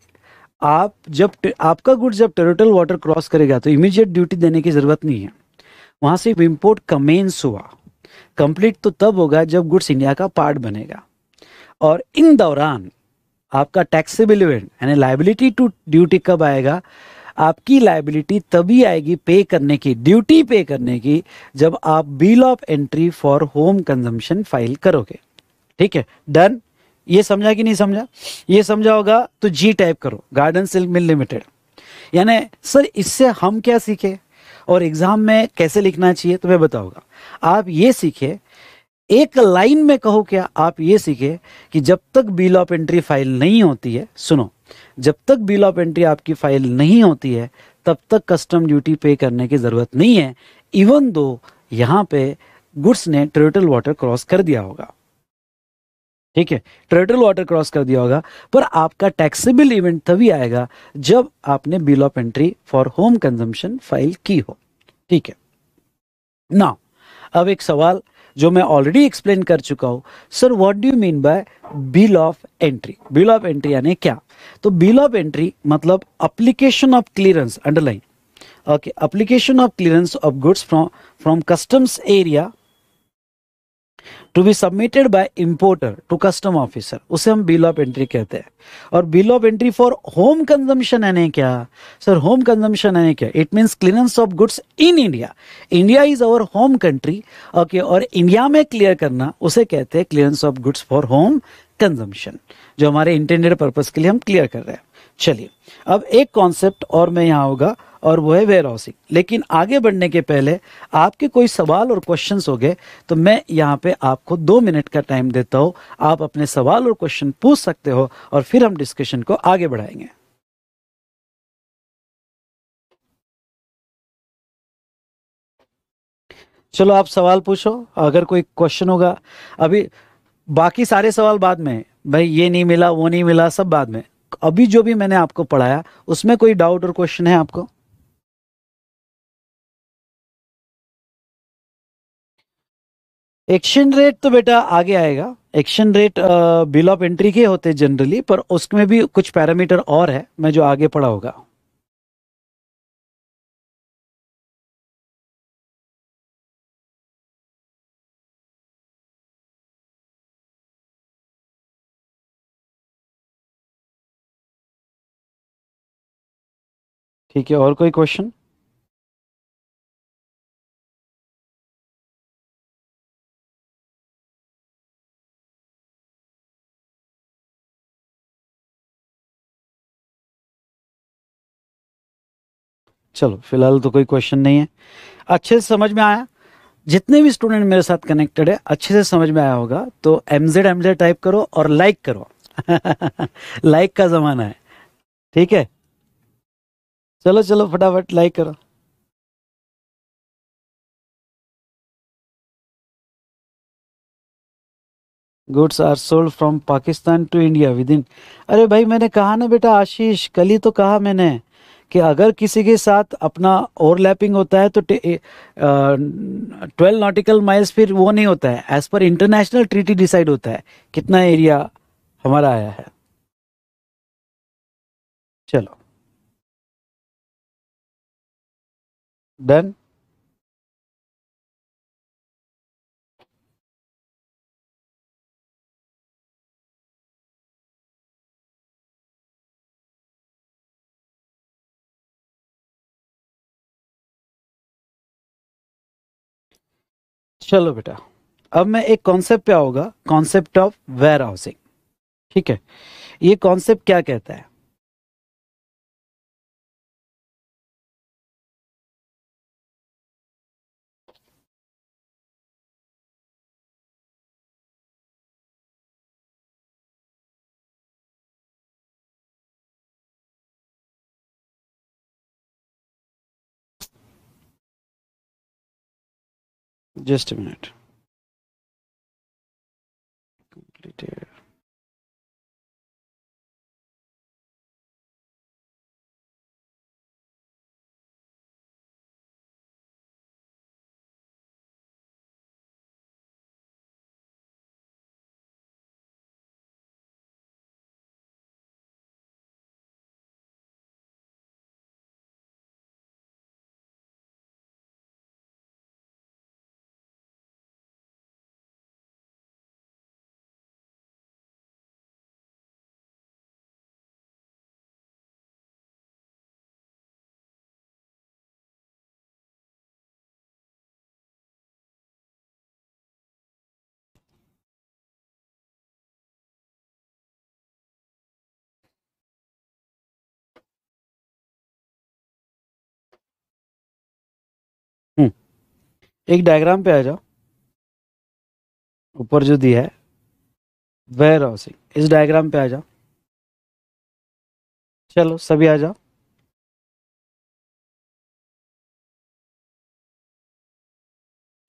आप जब आपका गुड जब टेरिटल वाटर क्रॉस करेगा तो इमीडिएट ड्यूटी देने की ज़रूरत नहीं है वहां से इम्पोर्ट कमेंस हुआ कंप्लीट तो तब होगा जब गुड्स इंडिया का पार्ट बनेगा और इन दौरान आपका टैक्सेबल इवेंट यानी लाइबिलिटी टू ड्यूटी कब आएगा आपकी लाइबिलिटी तभी आएगी पे करने की ड्यूटी पे करने की जब आप bill of entry for home consumption file करोगे ठीक है डन ये समझा कि नहीं समझा ये समझा होगा तो जी टाइप करो गार्डन सिल्क मिल लिमिटेड यानी सर इससे हम क्या सीखे और एग्जाम में कैसे लिखना चाहिए तो मैं बताऊंगा आप ये सीखे एक लाइन में कहो क्या आप ये सीखे कि जब तक बिल ऑफ एंट्री फाइल नहीं होती है सुनो जब तक बिल ऑफ एंट्री आपकी फाइल नहीं होती है तब तक कस्टम ड्यूटी पे करने की ज़रूरत नहीं है इवन दो यहाँ पे गुड्स ने ट्रेटल वाटर क्रॉस कर दिया होगा ठीक है ट्रेटल वाटर क्रॉस कर दिया होगा पर आपका टैक्सेबल इवेंट तभी आएगा जब आपने bill of entry for home consumption file की हो ठीक है ना अब एक सवाल जो मैं ऑलरेडी एक्सप्लेन कर चुका हूँ sir what do you mean by bill of entry bill of entry यानी क्या तो बिल ऑफ एंट्री मतलब application of clearance underline okay application of clearance of goods from from customs area to be submitted by importer to custom officer उसे हम bill of entry कहते हैं और bill of entry for home consumption है क्या sir home consumption है क्या it means clearance of goods in India India is our home country okay और इंडिया में क्लियर करना उसे कहते हैं clearance of goods for home consumption जो हमारे इंटेंडेड पर्पज के लिए हम क्लियर कर रहे हैं चलिए अब एक कॉन्सेप्ट और मैं यहाँ होगा और वो है वेयर हाउसिंग लेकिन आगे बढ़ने के पहले आपके कोई सवाल और क्वेश्चन हो गए तो मैं यहाँ पे आपको दो मिनट का टाइम देता हूँ आप अपने सवाल और क्वेश्चन पूछ सकते हो और फिर हम डिस्कशन को आगे बढ़ाएंगे चलो आप सवाल पूछो अगर कोई क्वेश्चन होगा अभी बाकी सारे सवाल बाद में भाई ये नहीं मिला वो नहीं मिला सब बाद में अभी जो भी मैंने आपको पढ़ाया उसमें कोई डाउट और क्वेश्चन है आपको एक्शन रेट तो बेटा आगे आएगा action rate bill of entry के होते जनरली पर उसमें भी कुछ पैरामीटर और है मैं जो आगे पढ़ा होगा ठीक है और कोई क्वेश्चन चलो फिलहाल तो कोई क्वेश्चन नहीं है अच्छे से समझ में आया जितने भी स्टूडेंट मेरे साथ कनेक्टेड है अच्छे से समझ में आया होगा तो M Z M Z type करो और लाइक करो लाइक का ज़माना है ठीक है चलो चलो फटाफट लाइक करो goods are sold from Pakistan to India within अरे भाई मैंने कहा ना बेटा आशीष कल ही तो कहा मैंने कि अगर किसी के साथ अपना ओवरलैपिंग होता है तो ट्वेल्व नॉटिकल माइल्स फिर वो नहीं होता है as per international treaty decide होता है कितना एरिया हमारा आया है चलो डन चलो बेटा अब मैं एक कॉन्सेप्ट पे आऊंगा कॉन्सेप्ट ऑफ वेयर हाउसिंग ठीक है ये कॉन्सेप्ट क्या कहता है just a minute completed एक डायग्राम पे आ जाओ ऊपर जो दिया है वेयर हाउसिंग इस डायग्राम पे आ जाओ चलो सभी आ जाओ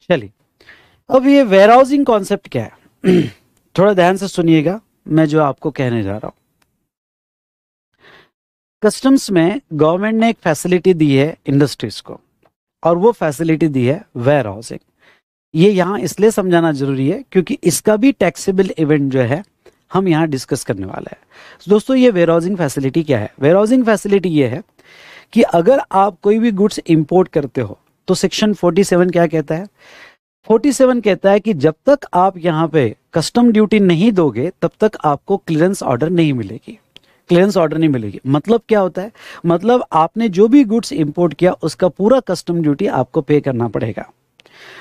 चलिए अब ये वेयर हाउसिंग कॉन्सेप्ट क्या है थोड़ा ध्यान से सुनिएगा मैं जो आपको कहने जा रहा हूं कस्टम्स में गवर्नमेंट ने एक फैसिलिटी दी है इंडस्ट्रीज को और वो फैसिलिटी दी है वेयर हाउसिंग ये यहाँ इसलिए समझाना जरूरी है क्योंकि इसका भी टैक्सेबल इवेंट जो है हम यहाँ डिस्कस करने वाला है दोस्तों ये वेयर हाउसिंग फैसिलिटी क्या है वेयर हाउसिंग फैसिलिटी ये है कि अगर आप कोई भी गुड्स इम्पोर्ट करते हो तो सेक्शन 47 क्या कहता है 47 कहता है कि जब तक आप यहाँ पे कस्टम ड्यूटी नहीं दोगे तब तक आपको क्लियरेंस ऑर्डर नहीं मिलेगी क्लियरेंस ऑर्डर नहीं मिलेगी मतलब क्या होता है मतलब आपने जो भी गुड्स इंपोर्ट किया उसका पूरा कस्टम ड्यूटी आपको पे करना पड़ेगा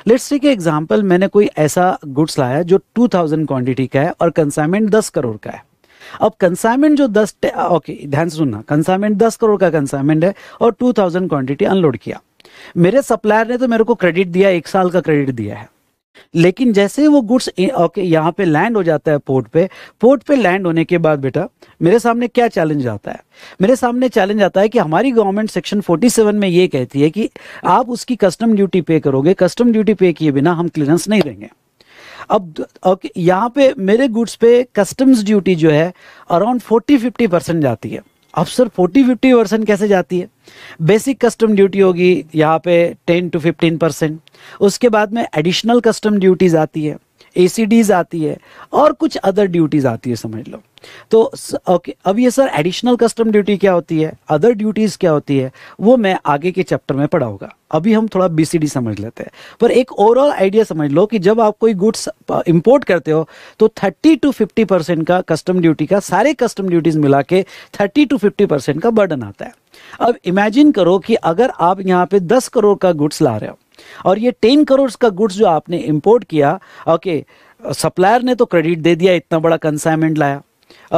लेट्स टेक एग्जांपल मैंने कोई ऐसा गुड्स लाया जो 2000 क्वांटिटी का है और कंसाइनमेंट 10 करोड़ का है अब कंसाइनमेंट जो 10 ओके ध्यान से सुनना कंसाइनमेंट 10 करोड़ का कंसाइनमेंट है और 2000 क्वांटिटी अनलोड किया मेरे सप्लायर ने तो मेरे को क्रेडिट दिया एक साल का क्रेडिट दिया है लेकिन जैसे वो गुड्स ओके यहाँ पे लैंड हो जाता है पोर्ट पे पोर्ट पे लैंड होने के बाद बेटा मेरे सामने क्या चैलेंज आता है मेरे सामने चैलेंज आता है कि हमारी गवर्नमेंट सेक्शन 47 में ये कहती है कि आप उसकी कस्टम ड्यूटी पे करोगे कस्टम ड्यूटी पे किए बिना हम क्लियरेंस नहीं देंगे अब ओके यहाँ पे मेरे गुड्स पे कस्टम्स ड्यूटी जो है अराउंड फोर्टी फिफ्टी परसेंट जाती है अब सर फोर्टी फिफ्टी परसेंट कैसे जाती है बेसिक कस्टम ड्यूटी होगी यहाँ पे टेन टू फिफ्टीन परसेंट उसके बाद में एडिशनल कस्टम ड्यूटीज़ आती है एसीडीज आती है और कुछ अदर ड्यूटीज आती है समझ लो तो ओके अब ये सर एडिशनल कस्टम ड्यूटी क्या होती है अदर ड्यूटीज क्या होती है वो मैं आगे के चैप्टर में पढ़ाऊंगा अभी हम थोड़ा बीसीडी समझ लेते हैं पर एक ओवरऑल आइडिया समझ लो कि जब आप कोई गुड्स इंपोर्ट uh, करते हो तो 30 टू 50 परसेंट का कस्टम ड्यूटी का सारे कस्टम ड्यूटीज मिला के थर्टी टू फिफ्टी परसेंट का बर्डन आता है अब इमेजिन करो कि अगर आप यहाँ पे दस करोड़ का गुड्स ला रहे हो और ये टेन करोड़ का गुड्स जो आपने इम्पोर्ट किया ओके सप्लायर ने तो क्रेडिट दे दिया इतना बड़ा कंसाइनमेंट लाया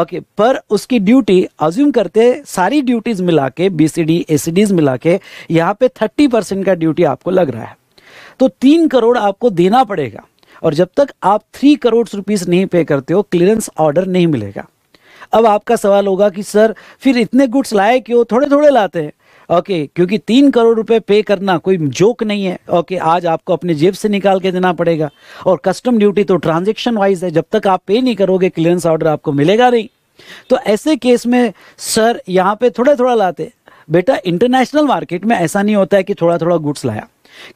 ओके okay, पर उसकी ड्यूटी अज्यूम करते सारी ड्यूटीज मिला के बी सी डी ए सी डीज मिला के यहाँ पे थर्टी परसेंट का ड्यूटी आपको लग रहा है तो तीन करोड़ आपको देना पड़ेगा और जब तक आप थ्री करोड़ रुपीस नहीं पे करते हो क्लियरेंस ऑर्डर नहीं मिलेगा अब आपका सवाल होगा कि सर फिर इतने गुड्स लाए क्यों थोड़े थोड़े लाते हैं ओके okay, क्योंकि तीन करोड़ रुपए पे करना कोई जोक नहीं है ओके okay, आज आपको अपने जेब से निकाल के देना पड़ेगा और कस्टम ड्यूटी तो ट्रांजेक्शन वाइज है जब तक आप पे नहीं करोगे क्लियरेंस ऑर्डर आपको मिलेगा नहीं तो ऐसे केस में सर यहाँ पे थोड़ा थोड़ा लाते बेटा इंटरनेशनल मार्केट में ऐसा नहीं होता है कि थोड़ा थोड़ा गुड्स लाया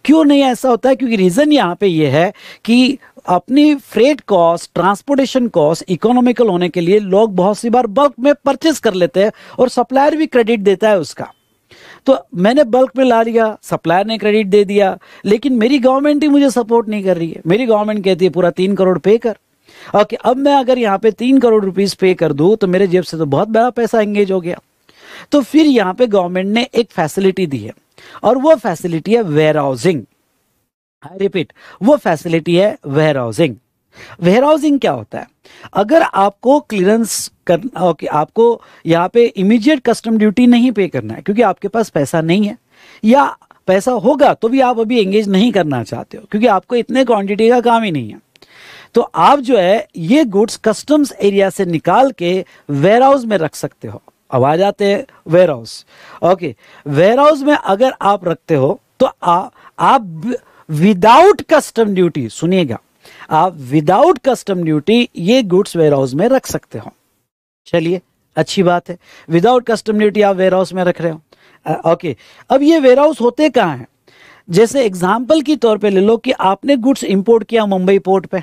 क्यों नहीं ऐसा होता है क्योंकि रीज़न यहाँ पे ये यह है कि अपनी freight cost transportation cost economical होने के लिए लोग बहुत सी बार बल्क में परचेस कर लेते हैं और सप्लायर भी क्रेडिट देता है उसका तो मैंने बल्क में ला लिया सप्लायर ने क्रेडिट दे दिया लेकिन मेरी गवर्नमेंट ही मुझे सपोर्ट नहीं कर रही है मेरी गवर्नमेंट कहती है पूरा तीन करोड़ पे कर ओके अब मैं अगर यहाँ पे तीन करोड़ रुपीस पे कर दूँ तो मेरे जेब से तो बहुत बड़ा पैसा एंगेज हो गया तो फिर यहाँ पे गवर्नमेंट ने एक फैसिलिटी दी है और वो फैसिलिटी है वेयर हाउसिंग आई रिपीट वो फैसिलिटी है वेयर हाउसिंग वेयर हाउसिंग क्या होता है अगर आपको क्लियरेंस करना ओके आपको यहाँ पे इमीडिएट कस्टम ड्यूटी नहीं पे करना है क्योंकि आपके पास पैसा नहीं है या पैसा होगा तो भी आप अभी एंगेज नहीं करना चाहते हो क्योंकि आपको इतने क्वांटिटी का काम ही नहीं है तो आप जो है ये गुड्स कस्टम्स एरिया से निकाल के वेयर हाउस में रख सकते हो अब आ जाते हैं warehouse okay warehouse में अगर आप रखते हो तो आ, आप विदाउट कस्टम ड्यूटी सुनिएगा आप विदाउट कस्टम ड्यूटी ये गुड्स वेयर हाउस में रख सकते हो चलिए अच्छी बात है विदाउट कस्टम ड्यूटी आप वेयर हाउस में रख रहे हो ओके अब ये वेयर हाउस होते कहाँ हैं जैसे एग्जाम्पल के तौर पे ले लो कि आपने गुड्स इंपोर्ट किया मुंबई पोर्ट पे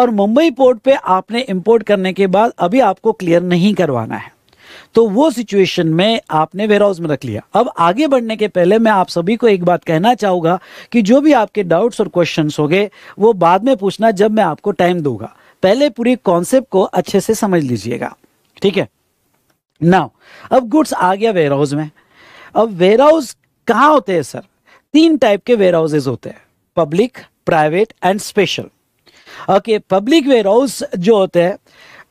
और मुंबई पोर्ट पे आपने इंपोर्ट करने के बाद अभी आपको क्लियर नहीं करवाना है तो वो सिचुएशन में आपने वेयर हाउस में रख लिया अब आगे बढ़ने के पहले मैं आप सभी को एक बात कहना चाहूँगा कि जो भी आपके डाउट्स और क्वेश्चन हो गए वो बाद में पूछना जब मैं आपको टाइम दूंगा पहले पूरी कॉन्सेप्ट को अच्छे से समझ लीजिएगा ठीक है नाउ अब गुड्स आ गया वेयर हाउस में अब वेयर हाउस कहाँ होते हैं सर तीन टाइप के वेयर हाउसेज होते हैं public private and special okay public warehouse जो होते हैं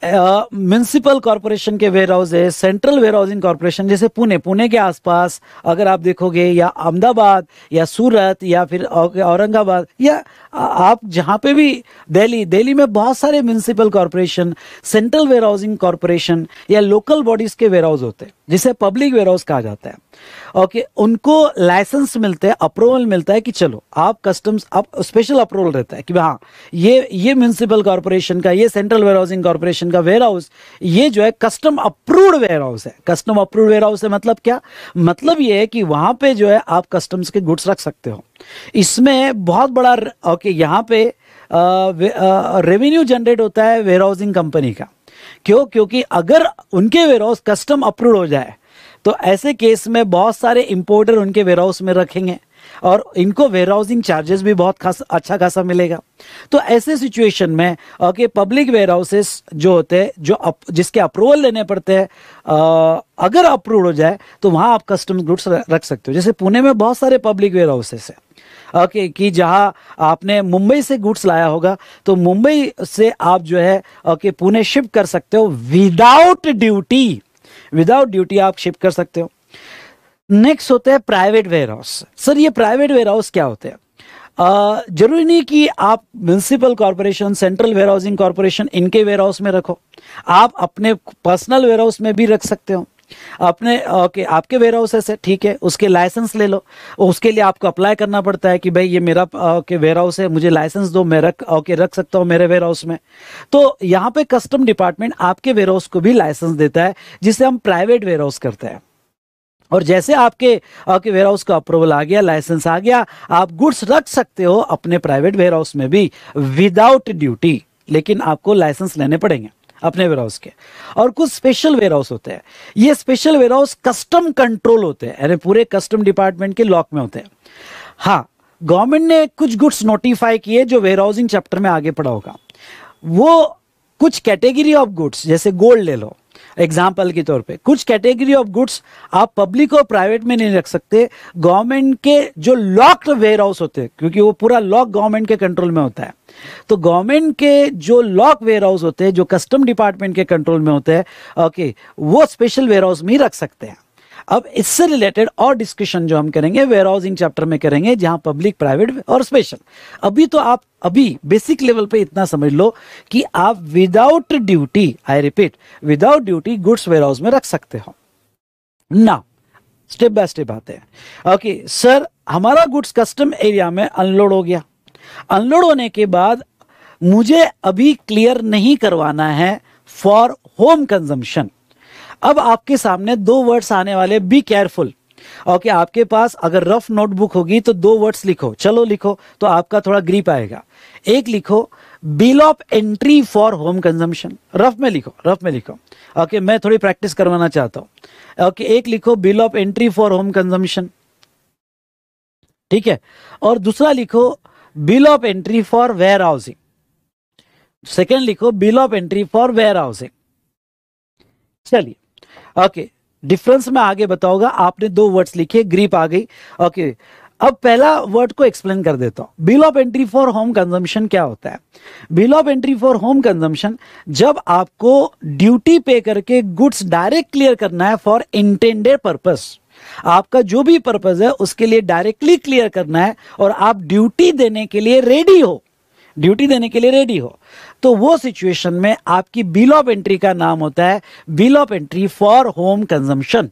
म्यूनसिपल कॉरपोरेशन के वेयर हाउस है सेंट्रल वेयर हाउसिंग कॉरपोरेशन जैसे पुणे पुणे के आसपास अगर आप देखोगे या अहमदाबाद या सूरत या फिर औरंगाबाद या आप जहाँ पे भी दिल्ली दिल्ली में बहुत सारे municipal corporation central warehousing corporation या लोकल बॉडीज के वेयर हाउस होते हैं जिसे पब्लिक वेयर हाउस कहा जाता है ओके okay, उनको लाइसेंस मिलते हैं अप्रूवल मिलता है कि चलो आप कस्टम्स आप स्पेशल अप्रूवल रहता है कि हाँ ये ये म्यूनसिपल कॉरपोरेशन का ये सेंट्रल वेयर हाउसिंग कॉरपोरेशन इनका वेयर हाउस ये जो है कस्टम अप्रूव्ड वेयर हाउस है कस्टम अप्रूव्ड वेयर हाउस है मतलब क्या मतलब ये है कि वहां पे जो है आप कस्टम्स के गुड्स रख सकते हो इसमें बहुत बड़ा ओके यहाँ पे रेवेन्यू जनरेट होता है वेयर हाउसिंग कंपनी का क्यों क्योंकि अगर उनके वेयर हाउस कस्टम अप्रूव हो जाए तो ऐसे केस में बहुत सारे इंपोर्टर उनके वेयर हाउस में रखेंगे और इनको वेयर हाउसिंग चार्जेस भी बहुत खास अच्छा खासा मिलेगा तो ऐसे सिचुएशन में ओके पब्लिक वेयर हाउसेस जो होते हैं जो अप, जिसके अप्रूवल लेने पड़ते हैं अगर अप्रूव हो जाए तो वहाँ आप कस्टम गुड्स रख सकते हो जैसे पुणे में बहुत सारे पब्लिक वेयर हाउसेस हैं ओके okay, कि जहाँ आपने मुंबई से गुड्स लाया होगा तो मुंबई से आप जो है ओके पुणे शिफ्ट कर सकते हो विदाउट ड्यूटी विदाउट ड्यूटी आप शिफ्ट कर सकते हो नेक्स्ट होता है प्राइवेट वेयर हाउस सर ये प्राइवेट वेयर हाउस क्या होते हैं जरूरी नहीं कि आप municipal corporation central warehousing corporation इनके वेयर हाउस में रखो आप अपने पर्सनल वेयर हाउस में भी रख सकते हो अपने ओके आपके वेयर हाउस ऐसे ठीक है उसके लाइसेंस ले लो उसके लिए आपको अप्लाई करना पड़ता है कि भाई ये मेरा ओके वेयर हाउस है मुझे लाइसेंस दो मैं रख ओके रख सकता हूँ मेरे वेयर हाउस में तो यहाँ पे कस्टम डिपार्टमेंट आपके वेयर हाउस को भी लाइसेंस देता है जिसे हम प्राइवेट वेयर हाउस करते हैं और जैसे आपके आपके वेयर हाउस का अप्रूवल आ गया लाइसेंस आ गया आप गुड्स रख सकते हो अपने प्राइवेट वेयर हाउस में भी विदाउट ड्यूटी लेकिन आपको लाइसेंस लेने पड़ेंगे अपने वेयर हाउस के और कुछ स्पेशल वेयर हाउस होते हैं ये special warehouse custom control होते हैं यानी पूरे कस्टम डिपार्टमेंट के लॉक में होते हैं हाँ गवर्नमेंट ने कुछ गुड्स नोटिफाई किए जो वेयर हाउसिंग चैप्टर में आगे पड़ा होगा वो कुछ कैटेगरी ऑफ गुड्स जैसे गोल्ड ले लो एग्जाम्पल के तौर पे कुछ कैटेगरी ऑफ गुड्स आप पब्लिक और प्राइवेट में नहीं रख सकते गवर्नमेंट के जो लॉक्ड वेयर हाउस होते हैं क्योंकि वो पूरा लॉक गवर्नमेंट के कंट्रोल में होता है तो गवर्नमेंट के जो लॉक वेयर हाउस होते हैं जो कस्टम डिपार्टमेंट के कंट्रोल में होते हैं ओके वो स्पेशल वेयर हाउस में ही रख सकते हैं अब इससे रिलेटेड और डिस्कशन जो हम करेंगे वेयर हाउसिंग चैप्टर में करेंगे जहां पब्लिक प्राइवेट और स्पेशल अभी तो आप अभी बेसिक लेवल पे इतना समझ लो कि आप without duty I repeat without duty goods warehouse में रख सकते हो ना स्टेप बाय स्टेप आते हैं ओके सर हमारा गुड्स कस्टम एरिया में अनलोड हो गया अनलोड होने के बाद मुझे अभी क्लियर नहीं करवाना है फॉर होम कंजम्पशन अब आपके सामने दो वर्ड्स आने वाले बी केयरफुल ओके आपके पास अगर रफ नोटबुक होगी तो दो वर्ड्स लिखो चलो लिखो तो आपका थोड़ा ग्रीप आएगा एक लिखो bill of entry for home consumption rough में लिखो रफ में लिखो ओके okay, मैं थोड़ी प्रैक्टिस करवाना चाहता हूं ओके okay, एक लिखो bill of entry for home consumption ठीक है और दूसरा लिखो bill of entry for warehousing second लिखो bill of entry for warehousing चलिए ओके डिफरेंस में आगे बताऊंगा आपने दो वर्ड्स लिखे ग्रीप आ गई ओके अब पहला वर्ड को एक्सप्लेन कर देता हूं bill of entry for home consumption क्या होता है bill of entry for home consumption जब आपको ड्यूटी पे करके गुड्स डायरेक्ट क्लियर करना है फॉर इंटेंडेड पर्पस आपका जो भी पर्पज है उसके लिए डायरेक्टली क्लियर करना है और आप ड्यूटी देने के लिए रेडी हो ड्यूटी देने के लिए रेडी हो तो वो सिचुएशन में आपकी बिल ऑफ एंट्री का नाम होता है bill of entry for home consumption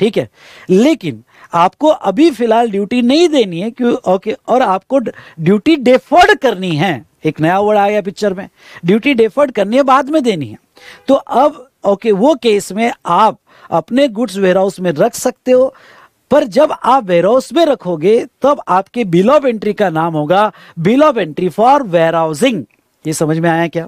ठीक है लेकिन आपको अभी फिलहाल ड्यूटी नहीं देनी है क्यों ओके और आपको ड्यूटी डेफर्ड करनी है एक नया वर्ड आ गया पिक्चर में ड्यूटी डेफर्ड करनी है बाद में देनी है तो अब ओके वो केस में आप अपने गुड्स वेयर हाउस में रख सकते हो पर जब आप वेयर हाउस में रखोगे तब आपके बिल ऑफ एंट्री का नाम होगा bill of entry for warehousing ये समझ में आया क्या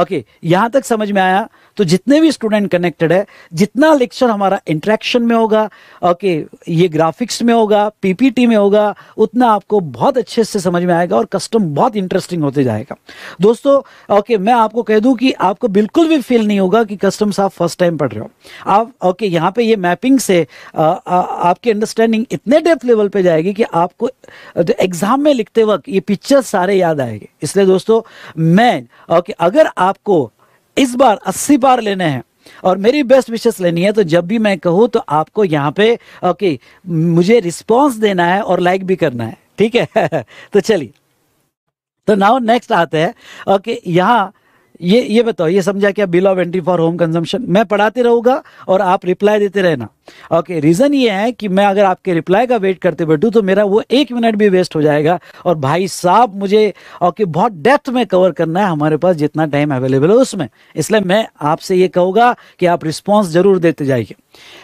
ओके यहां तक समझ में आया तो जितने भी स्टूडेंट कनेक्टेड है जितना लेक्चर हमारा इंट्रैक्शन में होगा ओके ये ग्राफिक्स में होगा पीपीटी में होगा उतना आपको बहुत अच्छे से समझ में आएगा और कस्टम बहुत इंटरेस्टिंग होते जाएगा दोस्तों ओके मैं आपको कह दूँ कि आपको बिल्कुल भी फील नहीं होगा कि कस्टम्स आप फर्स्ट टाइम पढ़ रहे हो आप ओके यहाँ पे ये मैपिंग से आ, आ, आपकी अंडरस्टैंडिंग इतने डेप्थ लेवल पर जाएगी कि आपको एग्जाम तो में लिखते वक्त ये पिक्चर सारे याद आएंगे इसलिए दोस्तों मैं ओके अगर आपको इस बार अस्सी बार लेने हैं और मेरी बेस्ट विशेष लेनी है तो जब भी मैं कहूँ तो आपको यहाँ पे ओके मुझे रिस्पॉन्स देना है और लाइक भी करना है ठीक है तो चलिए तो नाउ नेक्स्ट आते हैं ओके यहाँ ये ये बताओ ये समझा क्या bill of entry for home consumption मैं पढ़ाते रहूँगा और आप रिप्लाई देते रहना ओके रीज़न ये है कि मैं अगर आपके रिप्लाई का वेट करते बैठूँ तो मेरा वो एक मिनट भी वेस्ट हो जाएगा और भाई साहब मुझे ओके बहुत डेप्थ में कवर करना है हमारे पास जितना टाइम अवेलेबल है उसमें इसलिए मैं आपसे ये कहूँगा कि आप रिस्पॉन्स ज़रूर देते जाइए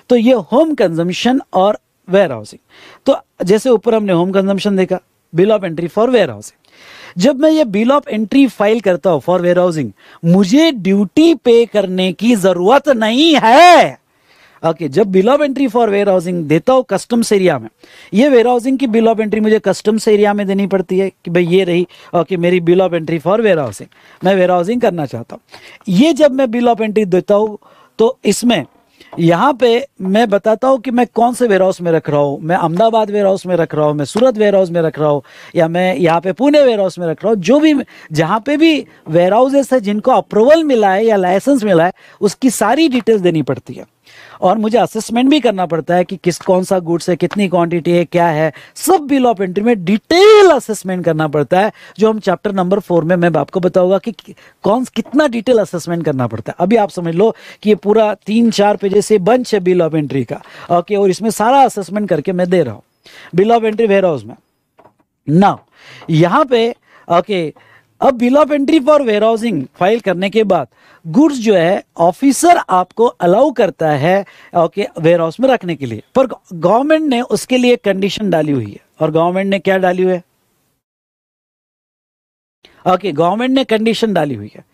तो ये होम कंजम्पशन और वेयर हाउसिंग तो जैसे ऊपर हमने होम कंजम्पशन देखा bill of entry for warehousing जब मैं ये बिल ऑफ एंट्री फाइल करता हूं फॉर वेयर हाउसिंग मुझे ड्यूटी पे करने की जरूरत नहीं है ओके okay, जब bill of entry for warehousing देता हूँ कस्टम्स एरिया में ये वेयर हाउसिंग की बिल ऑफ एंट्री मुझे कस्टम्स एरिया में देनी पड़ती है कि भाई ये रही ओके okay, मेरी bill of entry for warehousing मैं वेयर हाउसिंग करना चाहता हूँ ये जब मैं बिल ऑफ एंट्री देता हूँ तो इसमें यहाँ पे मैं बताता हूँ कि मैं कौन से वेयर हाउस में रख रहा हूँ मैं अहमदाबाद वेयर हाउस में रख रहा हूँ मैं सूरत वेयर हाउस में रख रहा हूँ या मैं यहाँ पे पुणे वेयर हाउस में रख रहा हूँ जो भी जहाँ पे भी वेयर हाउसेस है जिनको अप्रूवल मिला है या लाइसेंस मिला है उसकी सारी डिटेल्स देनी पड़ती है और मुझे असेसमेंट भी करना पड़ता है कि किस कौन सा गुड्स है कितनी क्वांटिटी है क्या है सब बिल ऑफ एंट्री में डिटेल असेसमेंट करना पड़ता है जो हम चैप्टर नंबर फोर में मैं आपको बताऊंगा कि कौन कितना डिटेल असेसमेंट करना पड़ता है अभी आप समझ लो कि ये पूरा तीन चार पेजेस से बंच है बिल ऑफ एंट्री का ओके और इसमें सारा असेसमेंट करके मैं दे रहा हूँ bill of entry warehouse में ना यहाँ पे ओके अब bill of entry for warehousing file करने के बाद गुड्स जो है ऑफिसर आपको अलाउ करता है ओके वेयर हाउस में रखने के लिए पर गवर्नमेंट ने उसके लिए कंडीशन डाली हुई है और गवर्नमेंट ने क्या डाली हुई है ओके गवर्नमेंट ने कंडीशन डाली हुई है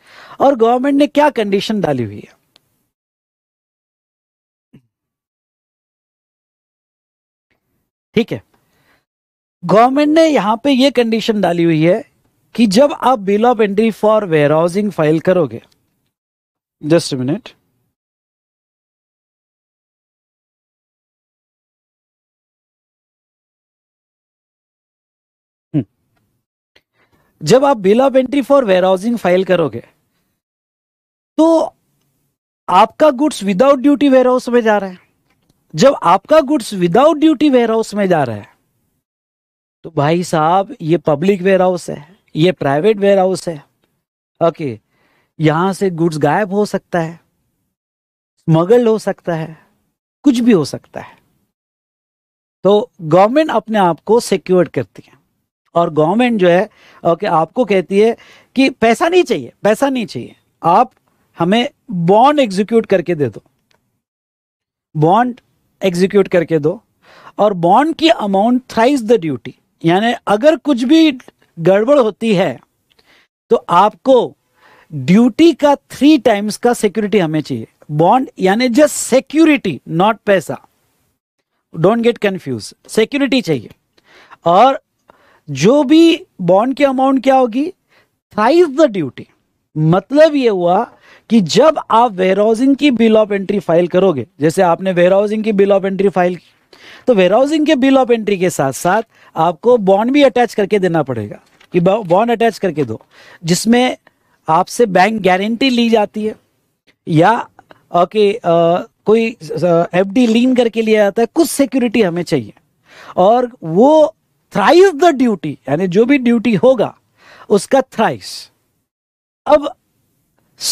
और गवर्नमेंट ने क्या कंडीशन डाली हुई है ठीक है गवर्नमेंट ने यहां पे ये कंडीशन डाली हुई है कि जब आप bill of entry for warehousing file करोगे Just a minute. Hmm. जब आप bill of entry for warehousing file करोगे तो आपका गुड्स विदाउट ड्यूटी वेयरहाउस में जा रहा है जब आपका गुड्स विदाउट ड्यूटी वेयरहाउस में जा रहा है तो भाई साहब ये पब्लिक वेयरहाउस है ये प्राइवेट वेयरहाउस है ओके okay. यहां से गुड्स गायब हो सकता है स्मगल हो सकता है कुछ भी हो सकता है तो गवर्नमेंट अपने आप को सिक्योर करती है और गवर्नमेंट जो है ओके आपको कहती है कि पैसा नहीं चाहिए पैसा नहीं चाहिए आप हमें बॉन्ड एग्जीक्यूट करके दे दो बॉन्ड एग्जीक्यूट करके दो और बॉन्ड की अमाउंट थ्राइज द ड्यूटी यानी अगर कुछ भी गड़बड़ होती है तो आपको ड्यूटी का थ्री टाइम्स का सिक्योरिटी हमें चाहिए बॉन्ड यानी जस्ट सिक्योरिटी नॉट पैसा डोंट गेट कंफ्यूज सिक्योरिटी चाहिए और जो भी बॉन्ड की अमाउंट क्या होगी थ्राइज द ड्यूटी मतलब ये हुआ कि जब आप वेयरहाउसिंग की बिल ऑफ एंट्री फाइल करोगे जैसे आपने वेयरहाउसिंग की बिल ऑफ एंट्री फाइल की तो वेयरहाउसिंग के बिल ऑफ एंट्री के साथ साथ आपको बॉन्ड भी अटैच करके देना पड़ेगा कि बॉन्ड अटैच करके दो जिसमें आपसे बैंक गारंटी ली जाती है या ओके कोई एफ डी लीन करके लिया जाता है कुछ सिक्योरिटी हमें चाहिए और वो थ्राइज द ड्यूटी यानी जो भी ड्यूटी होगा उसका थ्राइस अब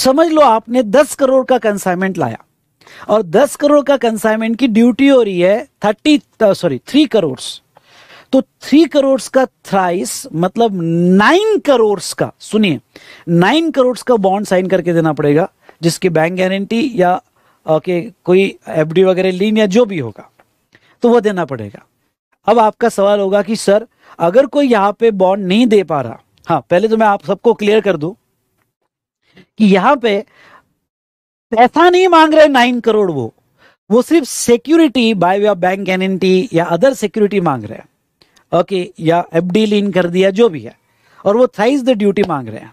समझ लो आपने दस करोड़ का कंसाइनमेंट लाया और दस करोड़ का कंसाइनमेंट की ड्यूटी हो रही है थर्टी सॉरी थ्री करोड़ तो थ्री करोड़ का थ्राइस मतलब नाइन करोड़ का सुनिए नाइन करोड़ का बॉन्ड साइन करके देना पड़ेगा जिसकी बैंक गारंटी या ओके कोई एफडी वगैरह लीन या जो भी होगा तो वह देना पड़ेगा अब आपका सवाल होगा कि सर अगर कोई यहां पे बॉन्ड नहीं दे पा रहा हाँ पहले तो मैं आप सबको क्लियर कर दू कि यहां पे पैसा नहीं मांग रहे नाइन करोड़ वो वो सिर्फ सिक्योरिटी बाय बैंक गारंटी या अदर सिक्योरिटी मांग रहे हैं ओके या एफ लीन कर दिया जो भी है और वो थाइज द ड्यूटी मांग रहे हैं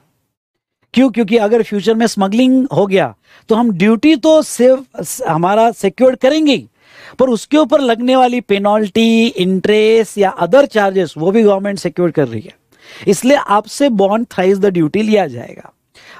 क्यों क्योंकि अगर फ्यूचर में स्मगलिंग हो गया तो हम ड्यूटी तो सेव हमारा सिक्योर करेंगे पर उसके ऊपर लगने वाली पेनल्टी इंटरेस्ट या अदर चार्जेस वो भी गवर्नमेंट सिक्योर कर रही है इसलिए आपसे बॉन्ड थ्राइज द ड्यूटी लिया जाएगा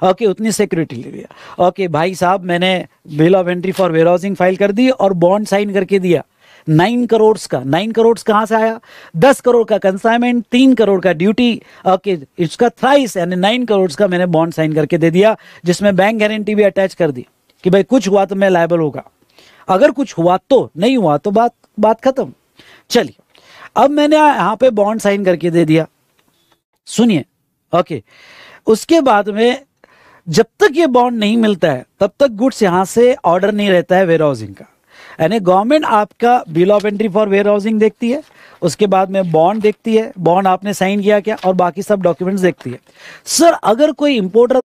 ओके okay, उतनी सिक्योरिटी ले लिया ओके okay, भाई साहब मैंने bill of entry for warehousing file कर दी और बॉन्ड साइन करके दिया नाइन करोड़ का नाइन करोड़ कहाँ से आया दस करोड़ का कंसाइनमेंट तीन करोड़ का ड्यूटी ओके इसका थ्राइस यानी नाइन करोड़ का मैंने बॉन्ड साइन करके दे दिया जिसमें बैंक गारंटी भी अटैच कर दी कि भाई कुछ हुआ तो मैं लाइबल होगा अगर कुछ हुआ तो नहीं हुआ तो बात बात खत्म चलिए अब मैंने यहाँ पे बॉन्ड साइन करके दे दिया सुनिए ओके उसके बाद में जब तक ये बॉन्ड नहीं मिलता है तब तक गुड्स यहां से ऑर्डर नहीं रहता है वेयर हाउसिंग का यानी गवर्नमेंट आपका bill of entry for warehousing देखती है उसके बाद में बॉन्ड देखती है बॉन्ड आपने साइन किया क्या और बाकी सब डॉक्यूमेंट्स देखती है सर अगर कोई इंपोर्टर